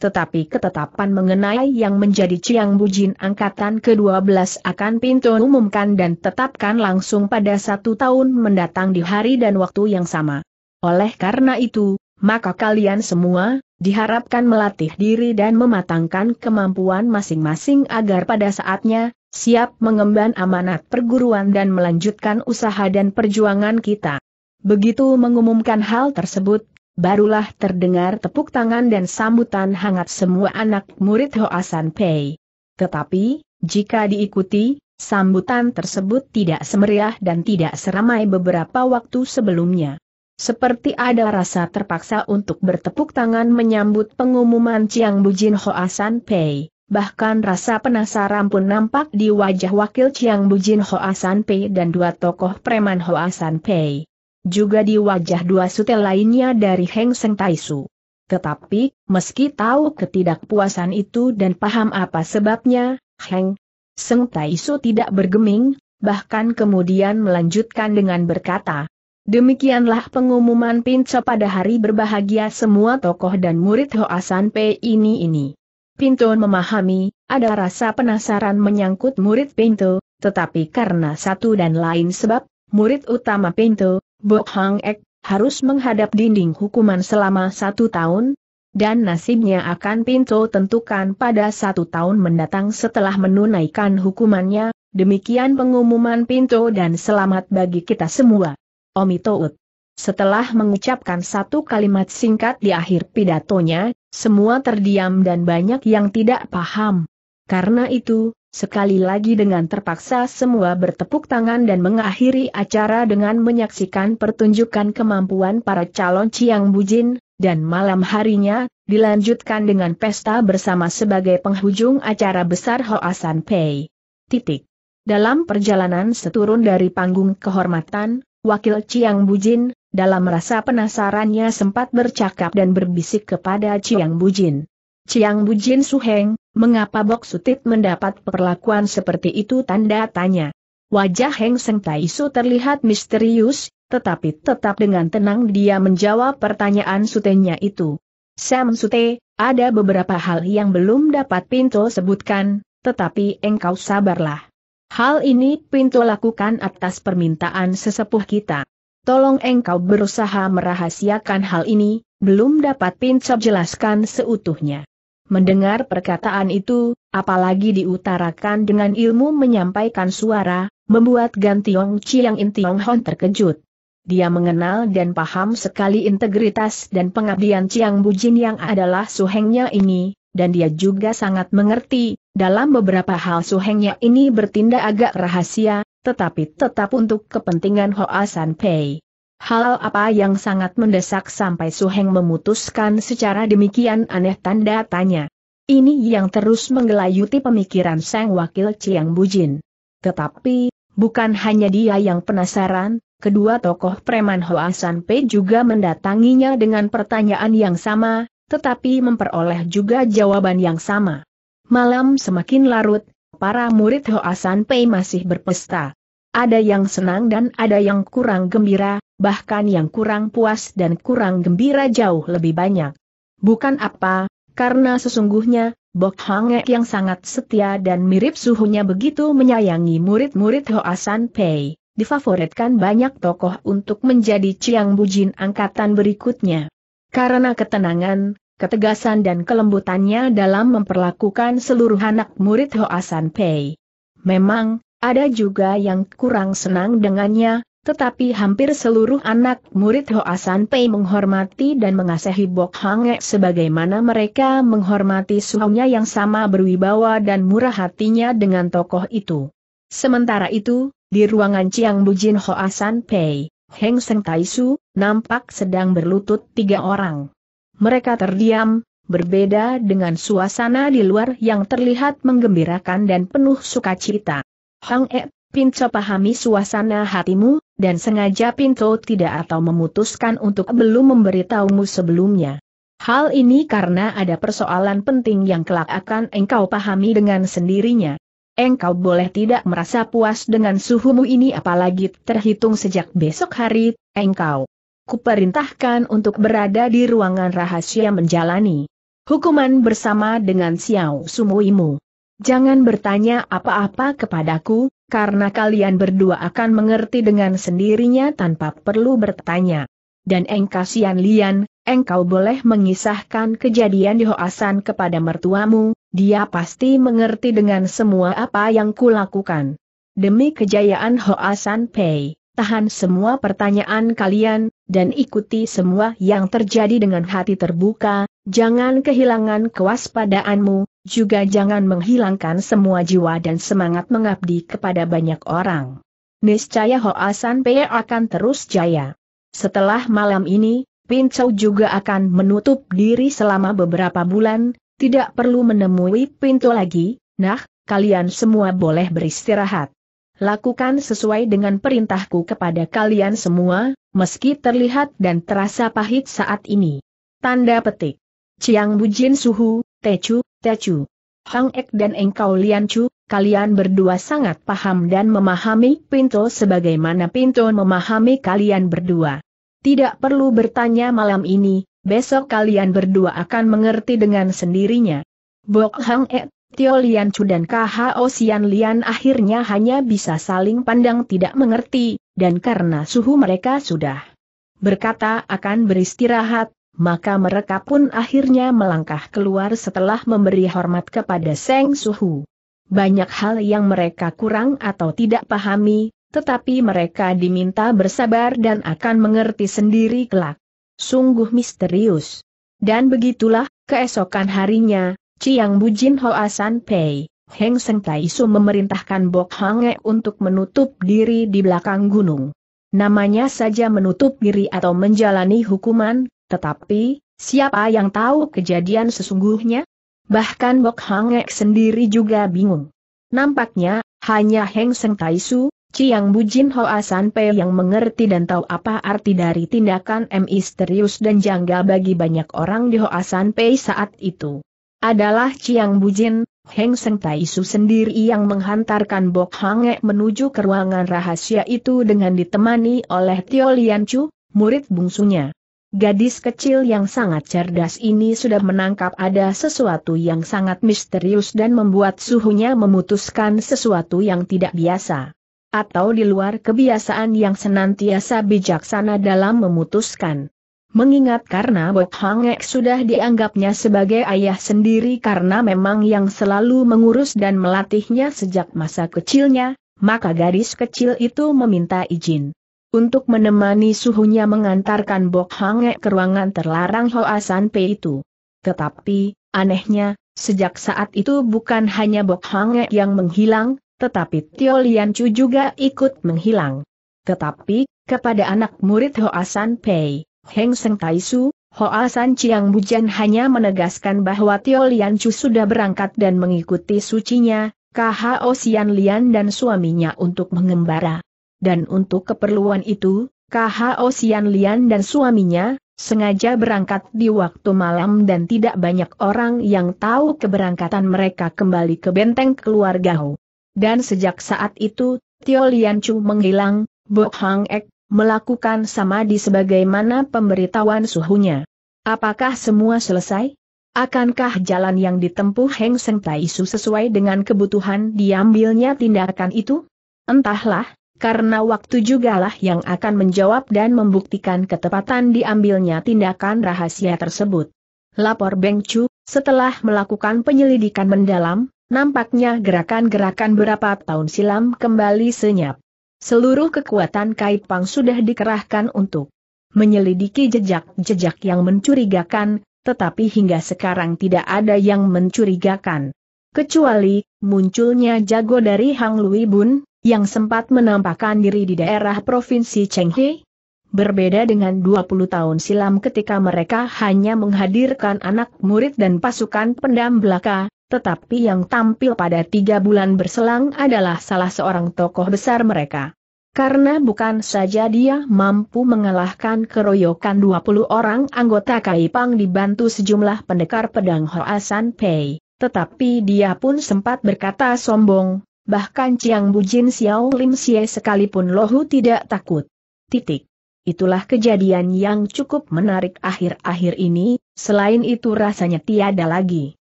tetapi ketetapan mengenai yang menjadi Ciang Bujin Angkatan ke-12 akan pintu umumkan dan tetapkan langsung pada satu tahun mendatang di hari dan waktu yang sama. Oleh karena itu, maka kalian semua, diharapkan melatih diri dan mematangkan kemampuan masing-masing agar pada saatnya, siap mengemban amanat perguruan dan melanjutkan usaha dan perjuangan kita. Begitu mengumumkan hal tersebut, barulah terdengar tepuk tangan dan sambutan hangat semua anak murid Hoasan Pei. Tetapi, jika diikuti, sambutan tersebut tidak semeriah dan tidak seramai beberapa waktu sebelumnya. Seperti ada rasa terpaksa untuk bertepuk tangan menyambut pengumuman Chiang Bujin Hoa San Pei. Bahkan rasa penasaran pun nampak di wajah wakil Chiang Bujin Hoa San Pei dan dua tokoh preman Hoa San Pei. Juga di wajah dua sutel lainnya dari Heng Seng Taisu. Tetapi, meski tahu ketidakpuasan itu dan paham apa sebabnya, Heng Seng Taisu tidak bergeming, bahkan kemudian melanjutkan dengan berkata, Demikianlah pengumuman Pinco pada hari berbahagia semua tokoh dan murid Hoasan P ini ini. Pinto memahami, ada rasa penasaran menyangkut murid Pinto, tetapi karena satu dan lain sebab, murid utama Pinto, Bok Hang Ek, harus menghadap dinding hukuman selama satu tahun, dan nasibnya akan Pinto tentukan pada satu tahun mendatang setelah menunaikan hukumannya, demikian pengumuman Pinto dan selamat bagi kita semua. Omitout. Setelah mengucapkan satu kalimat singkat di akhir pidatonya, semua terdiam dan banyak yang tidak paham. Karena itu, sekali lagi dengan terpaksa semua bertepuk tangan dan mengakhiri acara dengan menyaksikan pertunjukan kemampuan para calon Ciang Bujin, dan malam harinya, dilanjutkan dengan pesta bersama sebagai penghujung acara besar Hoasan Pei. Titik. Dalam perjalanan seturun dari panggung kehormatan, wakil Chiang Bujin, dalam rasa penasarannya sempat bercakap dan berbisik kepada Chiang Bujin. Chiang Bujin Suheng, mengapa Bok Sutit mendapat perlakuan seperti itu tanda tanya. Wajah Heng Seng Su terlihat misterius, tetapi tetap dengan tenang dia menjawab pertanyaan sutenya itu. Sam Sute, ada beberapa hal yang belum dapat Pinto sebutkan, tetapi engkau sabarlah. Hal ini Pinto lakukan atas permintaan sesepuh kita. Tolong engkau berusaha merahasiakan hal ini, belum dapat Pinto jelaskan seutuhnya. Mendengar perkataan itu, apalagi diutarakan dengan ilmu menyampaikan suara, membuat Gantiong Chiang Intiong Hon terkejut. Dia mengenal dan paham sekali integritas dan pengabdian Chiang Bujin yang adalah suhengnya ini, dan dia juga sangat mengerti dalam beberapa hal suhengnya ini bertindak agak rahasia, tetapi tetap untuk kepentingan Hoa San Pei. Hal apa yang sangat mendesak sampai Suheng memutuskan secara demikian aneh tanda tanya. Ini yang terus menggelayuti pemikiran sang wakil Chiang Bujin. Tetapi, bukan hanya dia yang penasaran, kedua tokoh preman Hoa San Pei juga mendatanginya dengan pertanyaan yang sama, tetapi memperoleh juga jawaban yang sama. Malam semakin larut, para murid Hoasan Pei masih berpesta. Ada yang senang dan ada yang kurang gembira, bahkan yang kurang puas dan kurang gembira jauh lebih banyak. Bukan apa, karena sesungguhnya, Bok Hangek yang sangat setia dan mirip suhunya begitu menyayangi murid-murid Hoasan Pei, difavoritkan banyak tokoh untuk menjadi Ciang Bujin angkatan berikutnya. Karena ketenangan, ketegasan dan kelembutannya dalam memperlakukan seluruh anak murid Hoasan Pei. Memang, ada juga yang kurang senang dengannya, tetapi hampir seluruh anak murid Hoasan Pei menghormati dan mengasihi Bok Hange sebagaimana mereka menghormati suhunya yang sama berwibawa dan murah hatinya dengan tokoh itu. Sementara itu, di ruangan Chiang Bujin Hoasan Pei, Heng Seng Taisu, nampak sedang berlutut tiga orang. Mereka terdiam, berbeda dengan suasana di luar yang terlihat menggembirakan dan penuh sukacita. Hang E, Pinto pahami suasana hatimu, dan sengaja Pinto tidak atau memutuskan untuk belum memberitahumu sebelumnya. Hal ini karena ada persoalan penting yang kelak akan engkau pahami dengan sendirinya. Engkau boleh tidak merasa puas dengan suhumu ini apalagi terhitung sejak besok hari, engkau kuperintahkan untuk berada di ruangan rahasia menjalani hukuman bersama dengan Xiao Sumuimu. Jangan bertanya apa-apa kepadaku, karena kalian berdua akan mengerti dengan sendirinya tanpa perlu bertanya. Dan engkau Sian Lian, engkau boleh mengisahkan kejadian di Hoasan kepada mertuamu, dia pasti mengerti dengan semua apa yang kulakukan. Demi kejayaan Hoasan Pei tahan semua pertanyaan kalian, dan ikuti semua yang terjadi dengan hati terbuka, jangan kehilangan kewaspadaanmu, juga jangan menghilangkan semua jiwa dan semangat mengabdi kepada banyak orang. Niscaya Hoa San akan terus jaya. Setelah malam ini, Pin Chow juga akan menutup diri selama beberapa bulan, tidak perlu menemui pintu lagi, nah, kalian semua boleh beristirahat. Lakukan sesuai dengan perintahku kepada kalian semua, meski terlihat dan terasa pahit saat ini. Tanda petik. Ciang Bujin Suhu, techu, techu. Hang Ek dan Engkau Lian Chu, kalian berdua sangat paham dan memahami Pinto sebagaimana Pinto memahami kalian berdua. Tidak perlu bertanya malam ini, besok kalian berdua akan mengerti dengan sendirinya. Bok Hang Ek, Tio Lian Chu dan KHO Sian Lian akhirnya hanya bisa saling pandang tidak mengerti, dan karena suhu mereka sudah berkata akan beristirahat, maka mereka pun akhirnya melangkah keluar setelah memberi hormat kepada Seng Suhu. Banyak hal yang mereka kurang atau tidak pahami, tetapi mereka diminta bersabar dan akan mengerti sendiri kelak. Sungguh misterius. Dan begitulah, keesokan harinya, Ciang Bujin Hoa San Pei, Heng Seng Tai Su memerintahkan Bok Hange untuk menutup diri di belakang gunung. Namanya saja menutup diri atau menjalani hukuman, tetapi, siapa yang tahu kejadian sesungguhnya? Bahkan Bok Hange sendiri juga bingung. Nampaknya, hanya Heng Seng Tai Su, Ciang Bujin Hoa San Pei yang mengerti dan tahu apa arti dari tindakan misterius dan janggal bagi banyak orang di Hoa San Pei saat itu adalah Chiang Bujin, Heng Seng Taisu sendiri yang menghantarkan Bok Hange menuju ke ruangan rahasia itu dengan ditemani oleh Tio Lian Chu, murid bungsunya. Gadis kecil yang sangat cerdas ini sudah menangkap ada sesuatu yang sangat misterius dan membuat suhunya memutuskan sesuatu yang tidak biasa. Atau di luar kebiasaan yang senantiasa bijaksana dalam memutuskan. Mengingat karena Bok Hang sudah dianggapnya sebagai ayah sendiri karena memang yang selalu mengurus dan melatihnya sejak masa kecilnya, maka gadis kecil itu meminta izin. Untuk menemani suhunya mengantarkan Bok Hang ke ruangan terlarang Hoa San Pei itu. Tetapi, anehnya, sejak saat itu bukan hanya Bok Hang yang menghilang, tetapi Tio Lian Chu juga ikut menghilang. Tetapi, kepada anak murid Hoa San Pei Heng Seng Taisu, Hoa San Chiang Bujan hanya menegaskan bahwa Tio Lian Chu sudah berangkat dan mengikuti sucinya, KHO Sian Lian dan suaminya untuk mengembara. Dan untuk keperluan itu, KHO Sian Lian dan suaminya, sengaja berangkat di waktu malam dan tidak banyak orang yang tahu keberangkatan mereka kembali ke benteng keluarga Ho. Dan sejak saat itu, Tio Lian Chu menghilang, Bo Hang Ek, melakukan sama di sebagaimana pemberitahuan suhunya. Apakah semua selesai? Akankah jalan yang ditempuh Heng Seng Tai Su sesuai dengan kebutuhan diambilnya tindakan itu? Entahlah, karena waktu jugalah yang akan menjawab dan membuktikan ketepatan diambilnya tindakan rahasia tersebut. Lapor Beng Chu, setelah melakukan penyelidikan mendalam, nampaknya gerakan-gerakan berapa tahun silam kembali senyap. Seluruh kekuatan Kaipang sudah dikerahkan untuk menyelidiki jejak-jejak yang mencurigakan, tetapi hingga sekarang tidak ada yang mencurigakan. Kecuali, munculnya jago dari Hang Lui Bun, yang sempat menampakkan diri di daerah Provinsi Chenghe. Berbeda dengan 20 tahun silam ketika mereka hanya menghadirkan anak murid dan pasukan pendam belaka, tetapi yang tampil pada tiga bulan berselang adalah salah seorang tokoh besar mereka. Karena bukan saja dia mampu mengalahkan keroyokan 20 orang anggota Kaipang dibantu sejumlah pendekar pedang Hoasan Pei, tetapi dia pun sempat berkata sombong, bahkan Chiang Bujin Xiao Lim Xie sekalipun Lohu tidak takut. Titik. Itulah kejadian yang cukup menarik akhir-akhir ini, selain itu rasanya tiada lagi.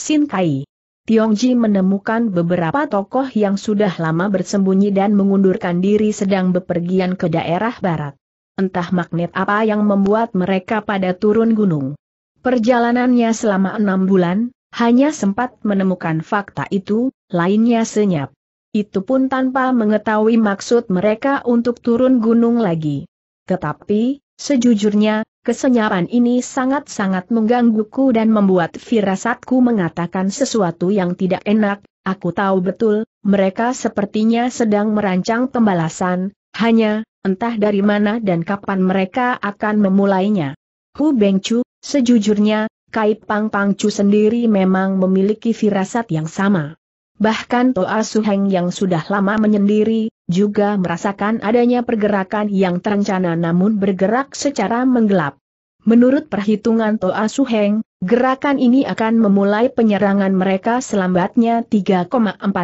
Sin Kai. Tiong Ji menemukan beberapa tokoh yang sudah lama bersembunyi dan mengundurkan diri sedang bepergian ke daerah barat. Entah magnet apa yang membuat mereka pada turun gunung. Perjalanannya selama enam bulan, hanya sempat menemukan fakta itu, lainnya senyap. Itu pun tanpa mengetahui maksud mereka untuk turun gunung lagi. Tetapi, sejujurnya, Kesenyapan ini sangat-sangat menggangguku dan membuat firasatku mengatakan sesuatu yang tidak enak, aku tahu betul, mereka sepertinya sedang merancang pembalasan, hanya, entah dari mana dan kapan mereka akan memulainya. Hu Bengcu, sejujurnya, Kai Pang Pangcu sendiri memang memiliki firasat yang sama. Bahkan Toa Suheng yang sudah lama menyendiri, juga merasakan adanya pergerakan yang terencana namun bergerak secara menggelap. Menurut perhitungan Toa Suheng, gerakan ini akan memulai penyerangan mereka selambatnya 3,4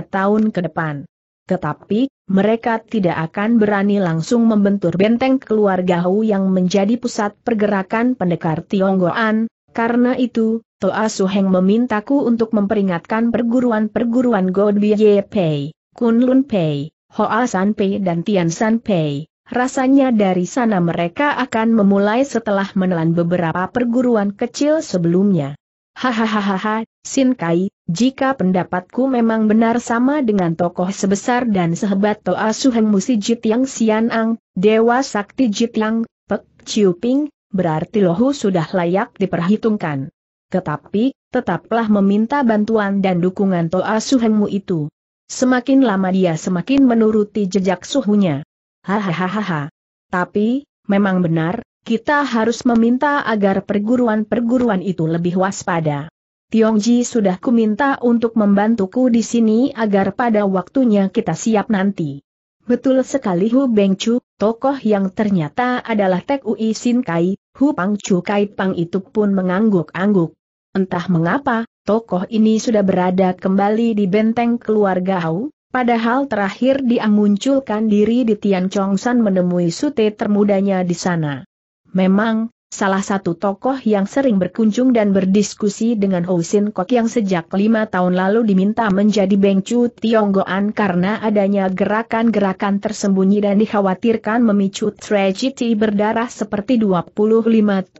tahun ke depan. Tetapi, mereka tidak akan berani langsung membentur benteng keluarga Hu yang menjadi pusat pergerakan pendekar Tionggoan, karena itu, Toa Suheng memintaku untuk memperingatkan perguruan-perguruan God Biye Pei, Kunlun Pei, Hoa San Pei dan Tian San Pei. Rasanya dari sana mereka akan memulai setelah menelan beberapa perguruan kecil sebelumnya. Hahaha, Sin Kai, jika pendapatku memang benar sama dengan tokoh sebesar dan sehebat Toa Suheng Musi Jitiang Ang, Dewa Sakti Jitiang, Pek Chiu Ping, berarti lohu sudah layak diperhitungkan. Tetapi, tetaplah meminta bantuan dan dukungan Toa Suhengmu itu. Semakin lama dia semakin menuruti jejak suhunya. Hahaha. Tapi, memang benar, kita harus meminta agar perguruan-perguruan itu lebih waspada. Tiongji sudah kuminta untuk membantuku di sini agar pada waktunya kita siap nanti. Betul sekali Hu Bengchu, tokoh yang ternyata adalah Tek Ui Sin Kai, Hu Pang Chu Kai Pang itu pun mengangguk-angguk. Entah mengapa, tokoh ini sudah berada kembali di benteng keluarga Hau, padahal terakhir dia munculkan diri di Tian Chongsan menemui sute termudanya di sana. Memang, salah satu tokoh yang sering berkunjung dan berdiskusi dengan Hou Sin Kok yang sejak lima tahun lalu diminta menjadi Bengcu Tionggoan karena adanya gerakan-gerakan tersembunyi dan dikhawatirkan memicu tragedi berdarah seperti 25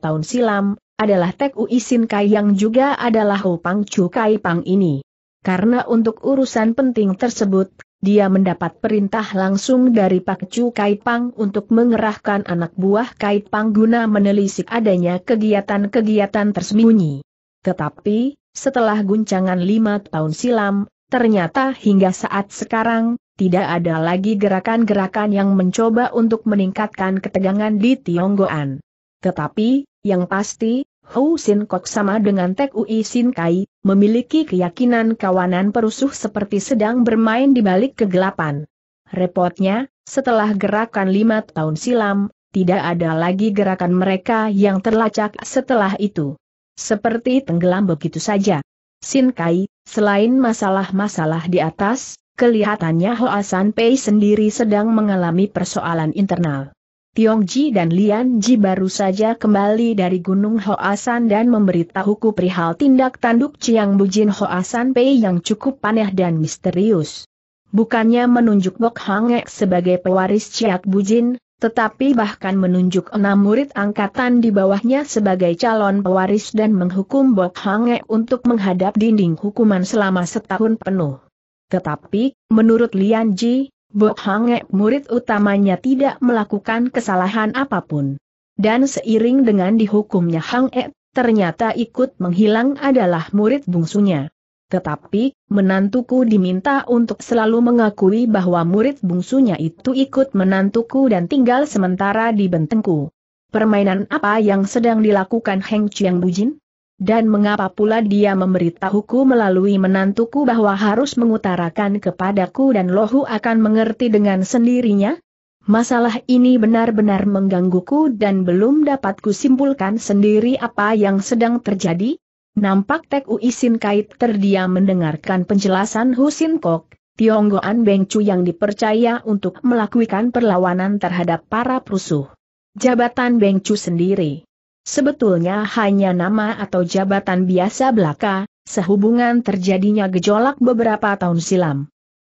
tahun silam, adalah Tek Ui Kai yang juga adalah hupang Pang Chu Kai Pang ini. Karena untuk urusan penting tersebut, dia mendapat perintah langsung dari Pak Chu Kai Pang untuk mengerahkan anak buah Kai Pang guna menelisik adanya kegiatan-kegiatan tersembunyi. Tetapi, setelah guncangan lima tahun silam, ternyata hingga saat sekarang, tidak ada lagi gerakan-gerakan yang mencoba untuk meningkatkan ketegangan di Tionggoan. Tetapi, yang pasti, Hou Sin Kok sama dengan Tek Ui Sin Kai, memiliki keyakinan kawanan perusuh seperti sedang bermain di balik kegelapan. Repotnya, setelah gerakan lima tahun silam, tidak ada lagi gerakan mereka yang terlacak setelah itu. Seperti tenggelam begitu saja. Sin Kai, selain masalah-masalah di atas, kelihatannya Hoa San Pei sendiri sedang mengalami persoalan internal. Tiong Ji dan Lian Ji baru saja kembali dari Gunung Hoasan dan memberitahuku perihal tindak tanduk Chiang Bujin Hoasan Pei yang cukup aneh dan misterius. Bukannya menunjuk Bok Hangek sebagai pewaris Bu Bujin, tetapi bahkan menunjuk enam murid angkatan di bawahnya sebagai calon pewaris dan menghukum Bok Hangek untuk menghadap dinding hukuman selama setahun penuh. Tetapi, menurut Lian Ji, Bo Hangek murid utamanya tidak melakukan kesalahan apapun. Dan seiring dengan dihukumnya Hangek, ternyata ikut menghilang adalah murid bungsunya. Tetapi, menantuku diminta untuk selalu mengakui bahwa murid bungsunya itu ikut menantuku dan tinggal sementara di bentengku. Permainan apa yang sedang dilakukan Heng Chiang Bujin? Dan mengapa pula dia memberitahuku melalui menantuku bahwa harus mengutarakan kepadaku dan Lohu akan mengerti dengan sendirinya? Masalah ini benar-benar menggangguku dan belum dapat kusimpulkan sendiri apa yang sedang terjadi. Nampak Tek Uisin Kait terdiam mendengarkan penjelasan Husin Kok, Tionggoan Bengcu yang dipercaya untuk melakukan perlawanan terhadap para perusuh. Jabatan Bengcu sendiri Sebetulnya hanya nama atau jabatan biasa belaka, sehubungan terjadinya gejolak beberapa tahun silam.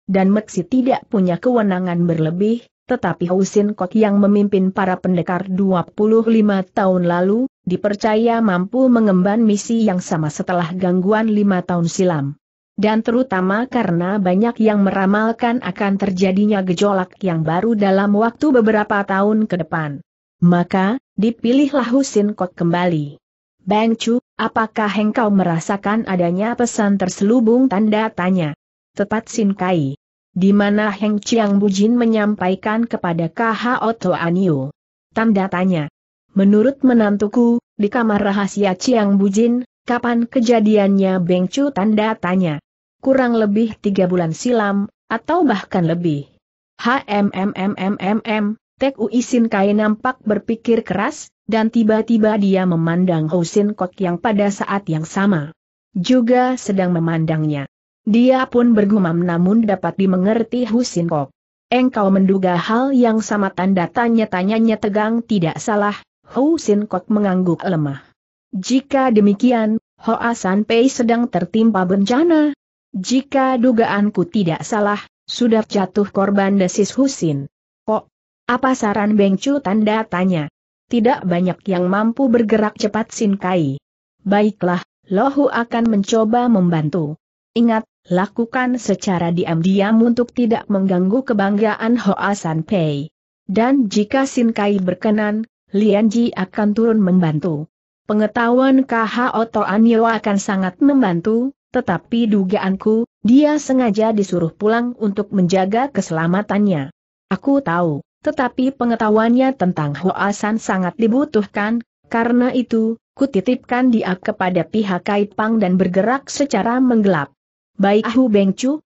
Dan Meksi tidak punya kewenangan berlebih, tetapi Husin Kok yang memimpin para pendekar 25 tahun lalu, dipercaya mampu mengemban misi yang sama setelah gangguan lima tahun silam. Dan terutama karena banyak yang meramalkan akan terjadinya gejolak yang baru dalam waktu beberapa tahun ke depan. Maka, dipilihlah Husin Kot kembali. Bang Chu, apakah engkau merasakan adanya pesan terselubung tanda tanya? Tepat Sin Kai. Di mana Heng Chiang Bujin menyampaikan kepada KH Oto Anio? Tanda tanya. Menurut menantuku, di kamar rahasia Chiang Bujin, kapan kejadiannya Beng Chu tanda tanya? Kurang lebih tiga bulan silam, atau bahkan lebih. HMMMMMM, Tek Uisin Kai nampak berpikir keras, dan tiba-tiba dia memandang Hosin Kok yang pada saat yang sama juga sedang memandangnya. Dia pun bergumam namun dapat dimengerti Husin Kok. Engkau menduga hal yang sama tanda tanya-tanyanya tegang tidak salah, Husin Kok mengangguk lemah. Jika demikian, Hoa San Pei sedang tertimpa bencana. Jika dugaanku tidak salah, sudah jatuh korban desis Husin. Kok, apa saran Beng Chu tanda tanya? Tidak banyak yang mampu bergerak cepat Sin Kai. Baiklah, Lohu akan mencoba membantu. Ingat, lakukan secara diam-diam untuk tidak mengganggu kebanggaan Hoa San Pei. Dan jika Sin Kai berkenan, Lian Ji akan turun membantu. Pengetahuan KH Oto Anio akan sangat membantu, tetapi dugaanku, dia sengaja disuruh pulang untuk menjaga keselamatannya. Aku tahu. Tetapi pengetahuannya tentang Hoasan sangat dibutuhkan, karena itu, kutitipkan dia kepada pihak Kaipang dan bergerak secara menggelap. Baik Ahu Bengcu,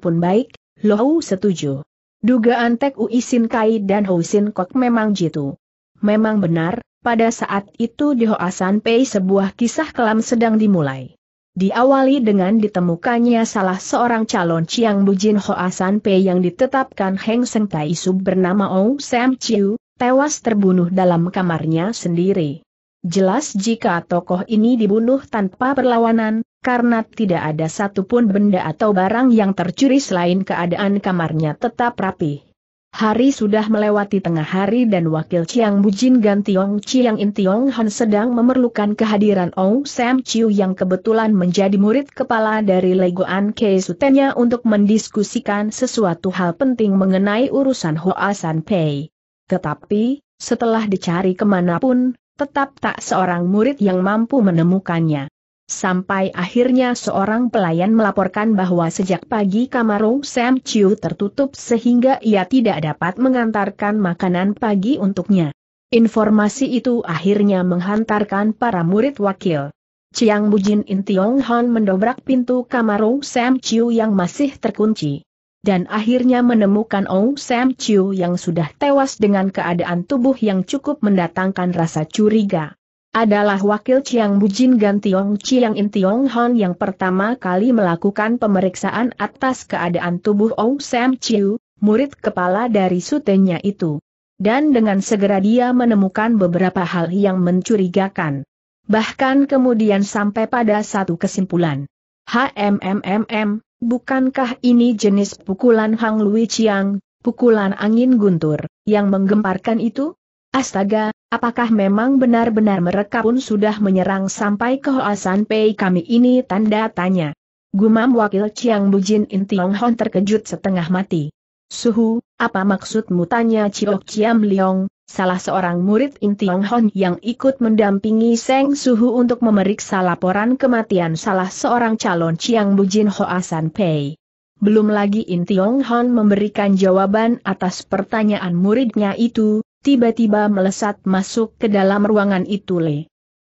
pun baik, Lohu setuju. Dugaan Tek Ui Sin Kai dan Hou Sin Kok memang jitu. Memang benar, pada saat itu di Hoasan Pei sebuah kisah kelam sedang dimulai diawali dengan ditemukannya salah seorang calon Chiang Bujin Hoa San Pei yang ditetapkan Heng Seng Tai Sub bernama Ong Sam Chiu, tewas terbunuh dalam kamarnya sendiri. Jelas jika tokoh ini dibunuh tanpa perlawanan, karena tidak ada satupun benda atau barang yang tercuri selain keadaan kamarnya tetap rapih. Hari sudah melewati tengah hari dan wakil Chiang Bujin Gantiong Chiang Intiong Han sedang memerlukan kehadiran Ong Sam Chiu yang kebetulan menjadi murid kepala dari Legoan Keisutenya untuk mendiskusikan sesuatu hal penting mengenai urusan Hoa San Pei. Tetapi, setelah dicari kemanapun, tetap tak seorang murid yang mampu menemukannya. Sampai akhirnya seorang pelayan melaporkan bahwa sejak pagi kamar Sam Chiu tertutup sehingga ia tidak dapat mengantarkan makanan pagi untuknya. Informasi itu akhirnya menghantarkan para murid wakil. Chiang Bujin Tiong Han mendobrak pintu kamar Sam Chiu yang masih terkunci. Dan akhirnya menemukan Ong Sam Chiu yang sudah tewas dengan keadaan tubuh yang cukup mendatangkan rasa curiga adalah wakil Chiang Bujin Gan Tiong Chiang In Tiong Hon yang pertama kali melakukan pemeriksaan atas keadaan tubuh Ou Sam Chiu, murid kepala dari sutenya itu. Dan dengan segera dia menemukan beberapa hal yang mencurigakan. Bahkan kemudian sampai pada satu kesimpulan. HMMMM, bukankah ini jenis pukulan Hang Lui Chiang, pukulan angin guntur, yang menggemparkan itu? Astaga, apakah memang benar-benar mereka pun sudah menyerang sampai ke Hoasan Pei kami ini tanda tanya. Gumam wakil Chiang Bujin In Tiong Hon terkejut setengah mati. Suhu, apa maksudmu tanya Chiok Chiam Liong, salah seorang murid In Tiong Hon yang ikut mendampingi Seng Suhu untuk memeriksa laporan kematian salah seorang calon Chiang Bujin Hoasan Pei. Belum lagi In Tiong Hon memberikan jawaban atas pertanyaan muridnya itu, tiba-tiba melesat masuk ke dalam ruangan itu Le.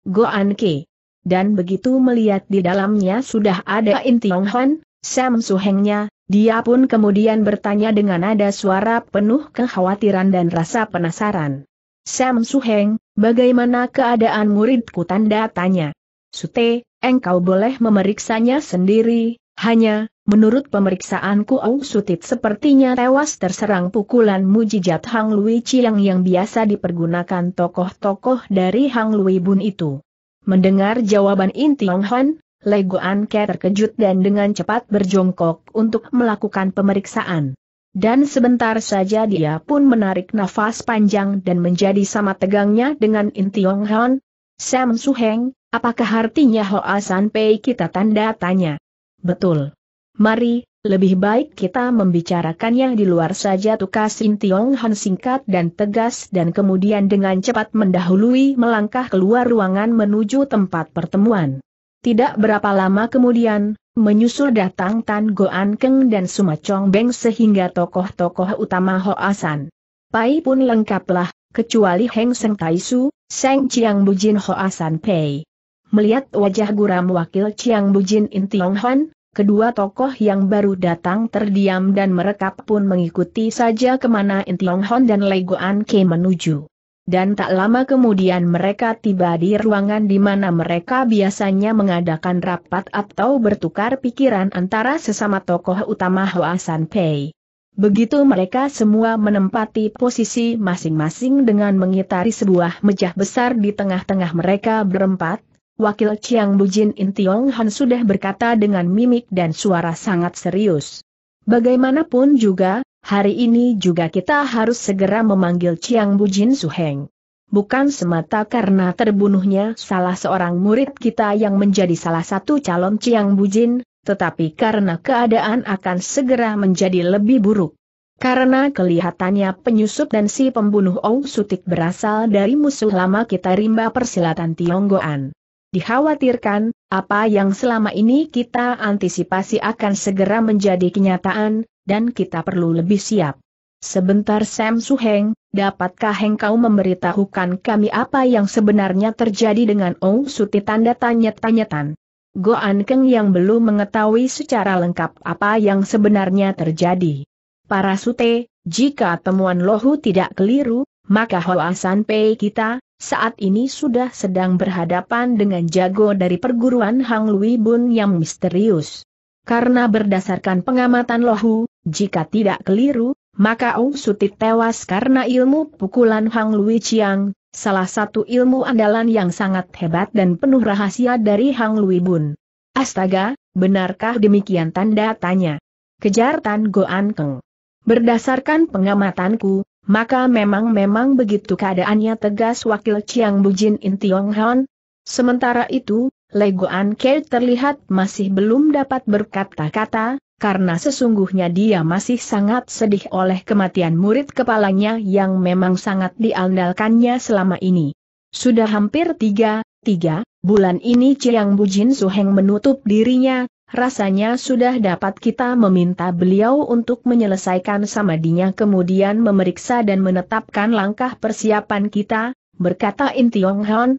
Goan Ke. Dan begitu melihat di dalamnya sudah ada In Tiong Hon, Sam Suhengnya, dia pun kemudian bertanya dengan nada suara penuh kekhawatiran dan rasa penasaran. Sam Suheng, bagaimana keadaan muridku tanda tanya? Sute, engkau boleh memeriksanya sendiri, hanya, Menurut pemeriksaanku Au Sutit sepertinya tewas terserang pukulan mujijat Hang Lui Chiang yang biasa dipergunakan tokoh-tokoh dari Hang Lui Bun itu. Mendengar jawaban Inti Tiong Han, Lego Anke terkejut dan dengan cepat berjongkok untuk melakukan pemeriksaan. Dan sebentar saja dia pun menarik nafas panjang dan menjadi sama tegangnya dengan Inti Tiong Han. Sam Suheng, apakah artinya Hoa San Pei kita tanda tanya? Betul. Mari, lebih baik kita membicarakannya di luar saja tukas Sin Tiong Han singkat dan tegas dan kemudian dengan cepat mendahului melangkah keluar ruangan menuju tempat pertemuan. Tidak berapa lama kemudian, menyusul datang Tan Goan Keng dan Suma Chong Beng sehingga tokoh-tokoh utama Hoasan. Pai pun lengkaplah, kecuali Heng Seng Su, Seng Chiang Bujin Hoasan Pei. Melihat wajah guram wakil Chiang Bujin Tiong Han, Kedua tokoh yang baru datang terdiam dan merekap pun mengikuti saja kemana Intiong Hon dan Legoan Ke menuju. Dan tak lama kemudian mereka tiba di ruangan di mana mereka biasanya mengadakan rapat atau bertukar pikiran antara sesama tokoh utama Hua San Pei. Begitu mereka semua menempati posisi masing-masing dengan mengitari sebuah meja besar di tengah-tengah mereka berempat, Wakil Chiang Bujin In Tiong Han sudah berkata dengan mimik dan suara sangat serius. Bagaimanapun juga, hari ini juga kita harus segera memanggil Chiang Bujin Suheng. Bukan semata karena terbunuhnya salah seorang murid kita yang menjadi salah satu calon Chiang Bujin, tetapi karena keadaan akan segera menjadi lebih buruk. Karena kelihatannya penyusup dan si pembunuh Ong Sutik berasal dari musuh lama kita rimba persilatan Tionggoan. Dikhawatirkan, apa yang selama ini kita antisipasi akan segera menjadi kenyataan, dan kita perlu lebih siap. Sebentar Sam Suheng, dapatkah engkau memberitahukan kami apa yang sebenarnya terjadi dengan Ong Suti tanda tanya tanyatan. Goan Keng yang belum mengetahui secara lengkap apa yang sebenarnya terjadi. Para Sute, jika temuan Lohu tidak keliru, maka Hoa San kita, saat ini sudah sedang berhadapan dengan jago dari perguruan Hang Lui Bun yang misterius. Karena berdasarkan pengamatan Lohu, jika tidak keliru, maka Ong Sutit tewas karena ilmu pukulan Hang Lui Chiang, salah satu ilmu andalan yang sangat hebat dan penuh rahasia dari Hang Lui Bun. Astaga, benarkah demikian tanda tanya? Kejar Tan Goan Keng. Berdasarkan pengamatanku, maka memang-memang begitu keadaannya tegas wakil Chiang Bujin In Tiong Han. Sementara itu, Legoan Kei terlihat masih belum dapat berkata-kata, karena sesungguhnya dia masih sangat sedih oleh kematian murid kepalanya yang memang sangat diandalkannya selama ini. Sudah hampir tiga, tiga, bulan ini Chiang Bujin Suheng menutup dirinya, Rasanya sudah dapat kita meminta beliau untuk menyelesaikan samadinya kemudian memeriksa dan menetapkan langkah persiapan kita, berkata In Tiong Hon.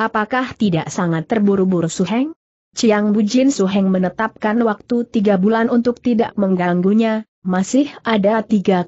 Apakah tidak sangat terburu-buru Suheng? Chiang Bujin Suheng menetapkan waktu tiga bulan untuk tidak mengganggunya, masih ada 3,4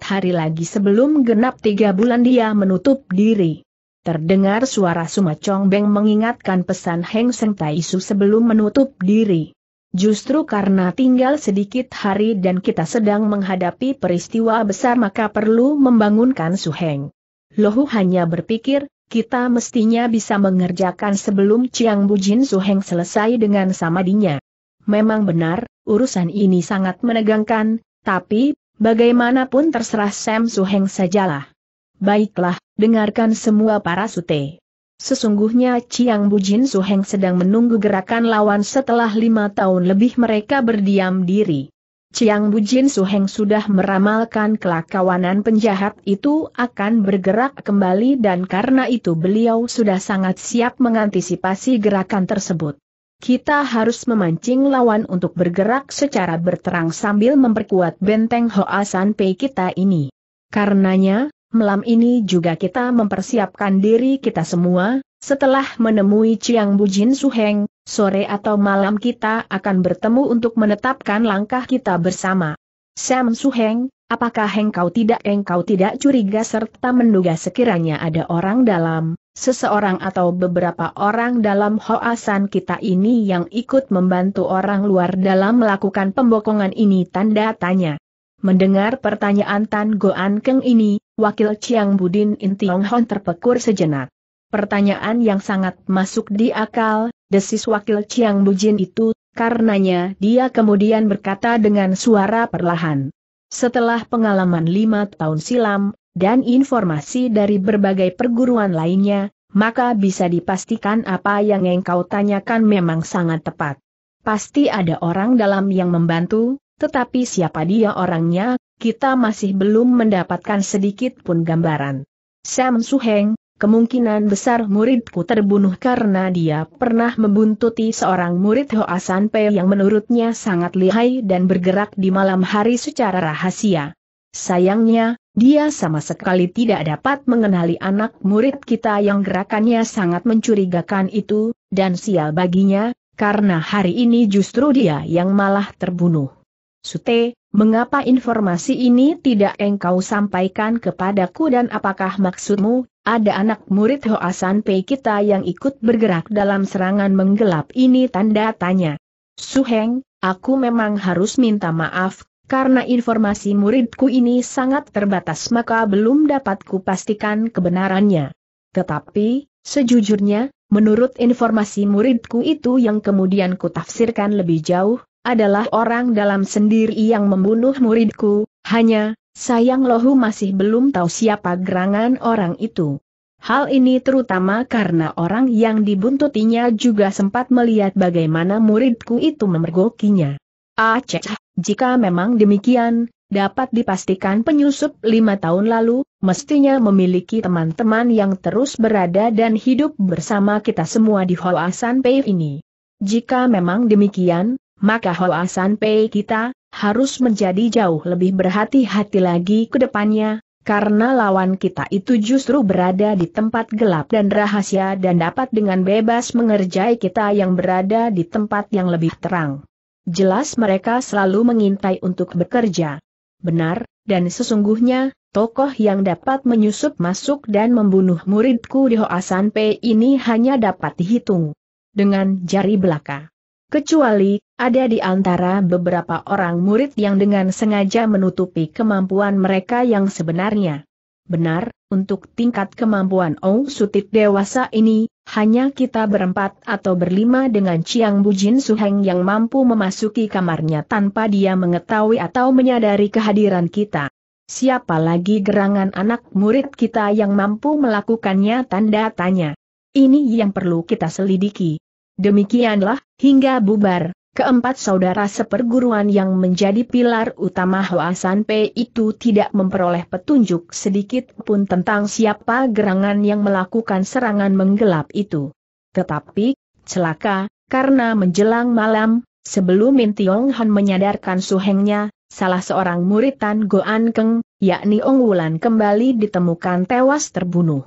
hari lagi sebelum genap tiga bulan dia menutup diri. Terdengar suara Suma Chong Beng mengingatkan pesan Heng Seng Tai Su sebelum menutup diri. Justru karena tinggal sedikit hari dan kita sedang menghadapi peristiwa besar maka perlu membangunkan Suheng. Lohu hanya berpikir, kita mestinya bisa mengerjakan sebelum Chiang Bujin Suheng selesai dengan samadinya. Memang benar, urusan ini sangat menegangkan, tapi, bagaimanapun terserah Sam Suheng sajalah. Baiklah, dengarkan semua para sute. Sesungguhnya Chiang Bujin Heng sedang menunggu gerakan lawan setelah lima tahun lebih mereka berdiam diri. Chiang Bujin Heng sudah meramalkan kelak kawanan penjahat itu akan bergerak kembali dan karena itu beliau sudah sangat siap mengantisipasi gerakan tersebut. Kita harus memancing lawan untuk bergerak secara berterang sambil memperkuat benteng Hoa San Pei kita ini. Karenanya, Malam ini juga kita mempersiapkan diri kita semua, setelah menemui Chiang Bujin Heng, sore atau malam kita akan bertemu untuk menetapkan langkah kita bersama. Sam Su Heng, apakah engkau tidak engkau tidak curiga serta menduga sekiranya ada orang dalam, seseorang atau beberapa orang dalam hoasan kita ini yang ikut membantu orang luar dalam melakukan pembokongan ini tanda tanya. Mendengar pertanyaan Tan Goan Keng ini, wakil Chiang Budin Tiong Hon terpekur sejenak. Pertanyaan yang sangat masuk di akal, desis wakil Chiang Budin itu, karenanya dia kemudian berkata dengan suara perlahan. Setelah pengalaman lima tahun silam, dan informasi dari berbagai perguruan lainnya, maka bisa dipastikan apa yang engkau tanyakan memang sangat tepat. Pasti ada orang dalam yang membantu, tetapi siapa dia orangnya, kita masih belum mendapatkan sedikit pun gambaran. Sam Suheng, kemungkinan besar muridku terbunuh karena dia pernah membuntuti seorang murid Hoa Sanpei yang menurutnya sangat lihai dan bergerak di malam hari secara rahasia. Sayangnya, dia sama sekali tidak dapat mengenali anak murid kita yang gerakannya sangat mencurigakan itu, dan sial baginya, karena hari ini justru dia yang malah terbunuh. Sute, mengapa informasi ini tidak engkau sampaikan kepadaku dan apakah maksudmu, ada anak murid Hoasan Pei kita yang ikut bergerak dalam serangan menggelap ini tanda tanya. Suheng, aku memang harus minta maaf, karena informasi muridku ini sangat terbatas maka belum dapat kupastikan kebenarannya. Tetapi, sejujurnya, menurut informasi muridku itu yang kemudian kutafsirkan lebih jauh, adalah orang dalam sendiri yang membunuh muridku, hanya, sayang lohu masih belum tahu siapa gerangan orang itu. Hal ini terutama karena orang yang dibuntutinya juga sempat melihat bagaimana muridku itu memergokinya. Aceh, ah, jika memang demikian, dapat dipastikan penyusup lima tahun lalu, mestinya memiliki teman-teman yang terus berada dan hidup bersama kita semua di Hoa San Pei ini. Jika memang demikian, maka Hoa San Pei kita, harus menjadi jauh lebih berhati-hati lagi ke depannya, karena lawan kita itu justru berada di tempat gelap dan rahasia dan dapat dengan bebas mengerjai kita yang berada di tempat yang lebih terang. Jelas mereka selalu mengintai untuk bekerja. Benar, dan sesungguhnya, tokoh yang dapat menyusup masuk dan membunuh muridku di Hoasan P ini hanya dapat dihitung dengan jari belaka. Kecuali, ada di antara beberapa orang murid yang dengan sengaja menutupi kemampuan mereka yang sebenarnya. Benar, untuk tingkat kemampuan Ong Sutit dewasa ini, hanya kita berempat atau berlima dengan Chiang Bujin Heng yang mampu memasuki kamarnya tanpa dia mengetahui atau menyadari kehadiran kita. Siapa lagi gerangan anak murid kita yang mampu melakukannya tanda tanya. Ini yang perlu kita selidiki. Demikianlah, hingga bubar, Keempat saudara seperguruan yang menjadi pilar utama Hoa San itu tidak memperoleh petunjuk sedikit pun tentang siapa gerangan yang melakukan serangan menggelap itu. Tetapi, celaka, karena menjelang malam, sebelum Min Tiong Han menyadarkan suhengnya, salah seorang murid Tan Goan Keng, yakni Ong Wulan kembali ditemukan tewas terbunuh.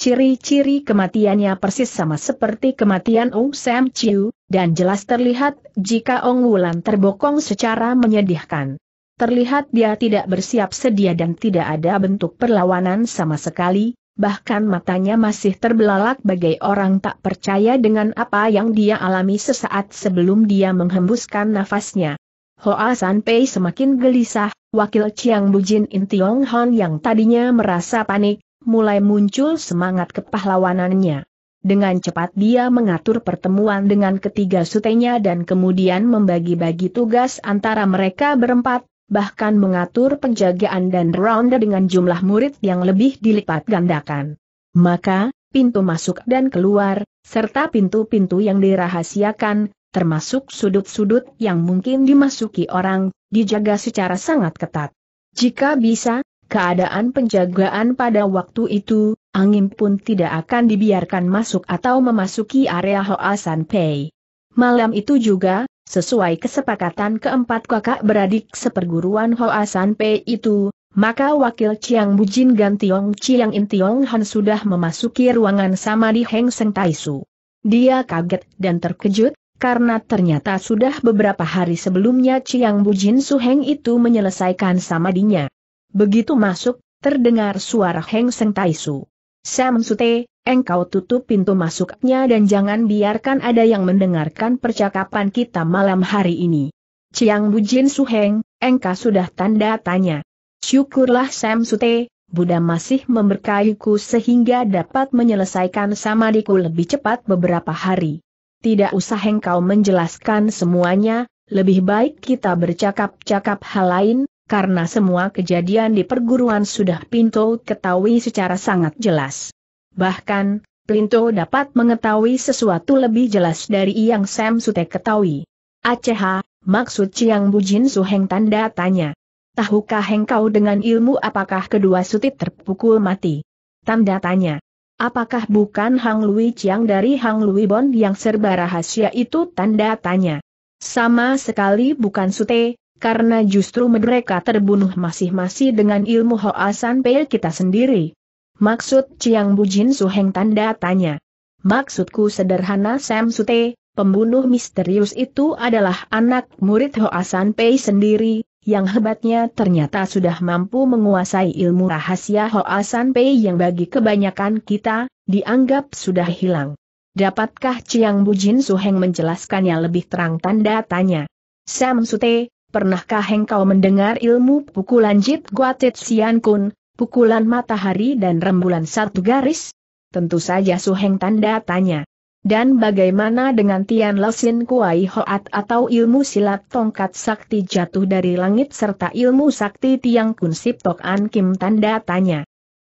Ciri-ciri kematiannya persis sama seperti kematian Ong Sam Chiu, dan jelas terlihat jika Ong Wulan terbokong secara menyedihkan. Terlihat dia tidak bersiap sedia dan tidak ada bentuk perlawanan sama sekali, bahkan matanya masih terbelalak bagai orang tak percaya dengan apa yang dia alami sesaat sebelum dia menghembuskan nafasnya. Hoa Sanpei semakin gelisah, wakil Chiang Bujin Yong Hon yang tadinya merasa panik, mulai muncul semangat kepahlawanannya. Dengan cepat dia mengatur pertemuan dengan ketiga sutenya dan kemudian membagi-bagi tugas antara mereka berempat, bahkan mengatur penjagaan dan ronde dengan jumlah murid yang lebih dilipat gandakan. Maka, pintu masuk dan keluar, serta pintu-pintu yang dirahasiakan, termasuk sudut-sudut yang mungkin dimasuki orang, dijaga secara sangat ketat. Jika bisa, keadaan penjagaan pada waktu itu, angin pun tidak akan dibiarkan masuk atau memasuki area Hoa San Pei. Malam itu juga, sesuai kesepakatan keempat kakak beradik seperguruan Hoa San Pei itu, maka wakil Chiang Bujin Gan Tiong Chiang In Tiong Han sudah memasuki ruangan sama di Heng Seng Su. Dia kaget dan terkejut, karena ternyata sudah beberapa hari sebelumnya Chiang Bujin Suheng itu menyelesaikan samadinya. Begitu masuk, terdengar suara Heng Seng Su. Sam Sute, engkau tutup pintu masuknya dan jangan biarkan ada yang mendengarkan percakapan kita malam hari ini. Ciang Bujin Heng, engkau sudah tanda tanya. Syukurlah Sam Sute, Buddha masih memberkaiku sehingga dapat menyelesaikan samadiku lebih cepat beberapa hari. Tidak usah engkau menjelaskan semuanya, lebih baik kita bercakap-cakap hal lain, karena semua kejadian di perguruan sudah Pinto ketahui secara sangat jelas. Bahkan, Pinto dapat mengetahui sesuatu lebih jelas dari yang Sam Sute ketahui. Aceh, maksud Chiang Bujin Suheng tanda tanya. Tahukah engkau dengan ilmu apakah kedua sutit terpukul mati? Tanda tanya. Apakah bukan Hang Lui Chiang dari Hang Lui Bon yang serba rahasia itu tanda tanya? Sama sekali bukan Sute, karena justru mereka terbunuh masih-masih dengan ilmu Hoasan Pei kita sendiri. Maksud Chiang Bujin Suheng tanda tanya. Maksudku sederhana Sam Sute, pembunuh misterius itu adalah anak murid Hoasan Pei sendiri, yang hebatnya ternyata sudah mampu menguasai ilmu rahasia Hoasan Pei yang bagi kebanyakan kita, dianggap sudah hilang. Dapatkah Chiang Bujin Suheng menjelaskannya lebih terang tanda tanya? Sam Sute, Pernahkah engkau mendengar ilmu pukulan Jit Guatit Sian Kun, pukulan matahari dan rembulan satu garis? Tentu saja Suheng tanda tanya. Dan bagaimana dengan Tian Lesin Kuai Hoat atau ilmu silat tongkat sakti jatuh dari langit serta ilmu sakti Tiang Kun Sip Tok An Kim tanda tanya.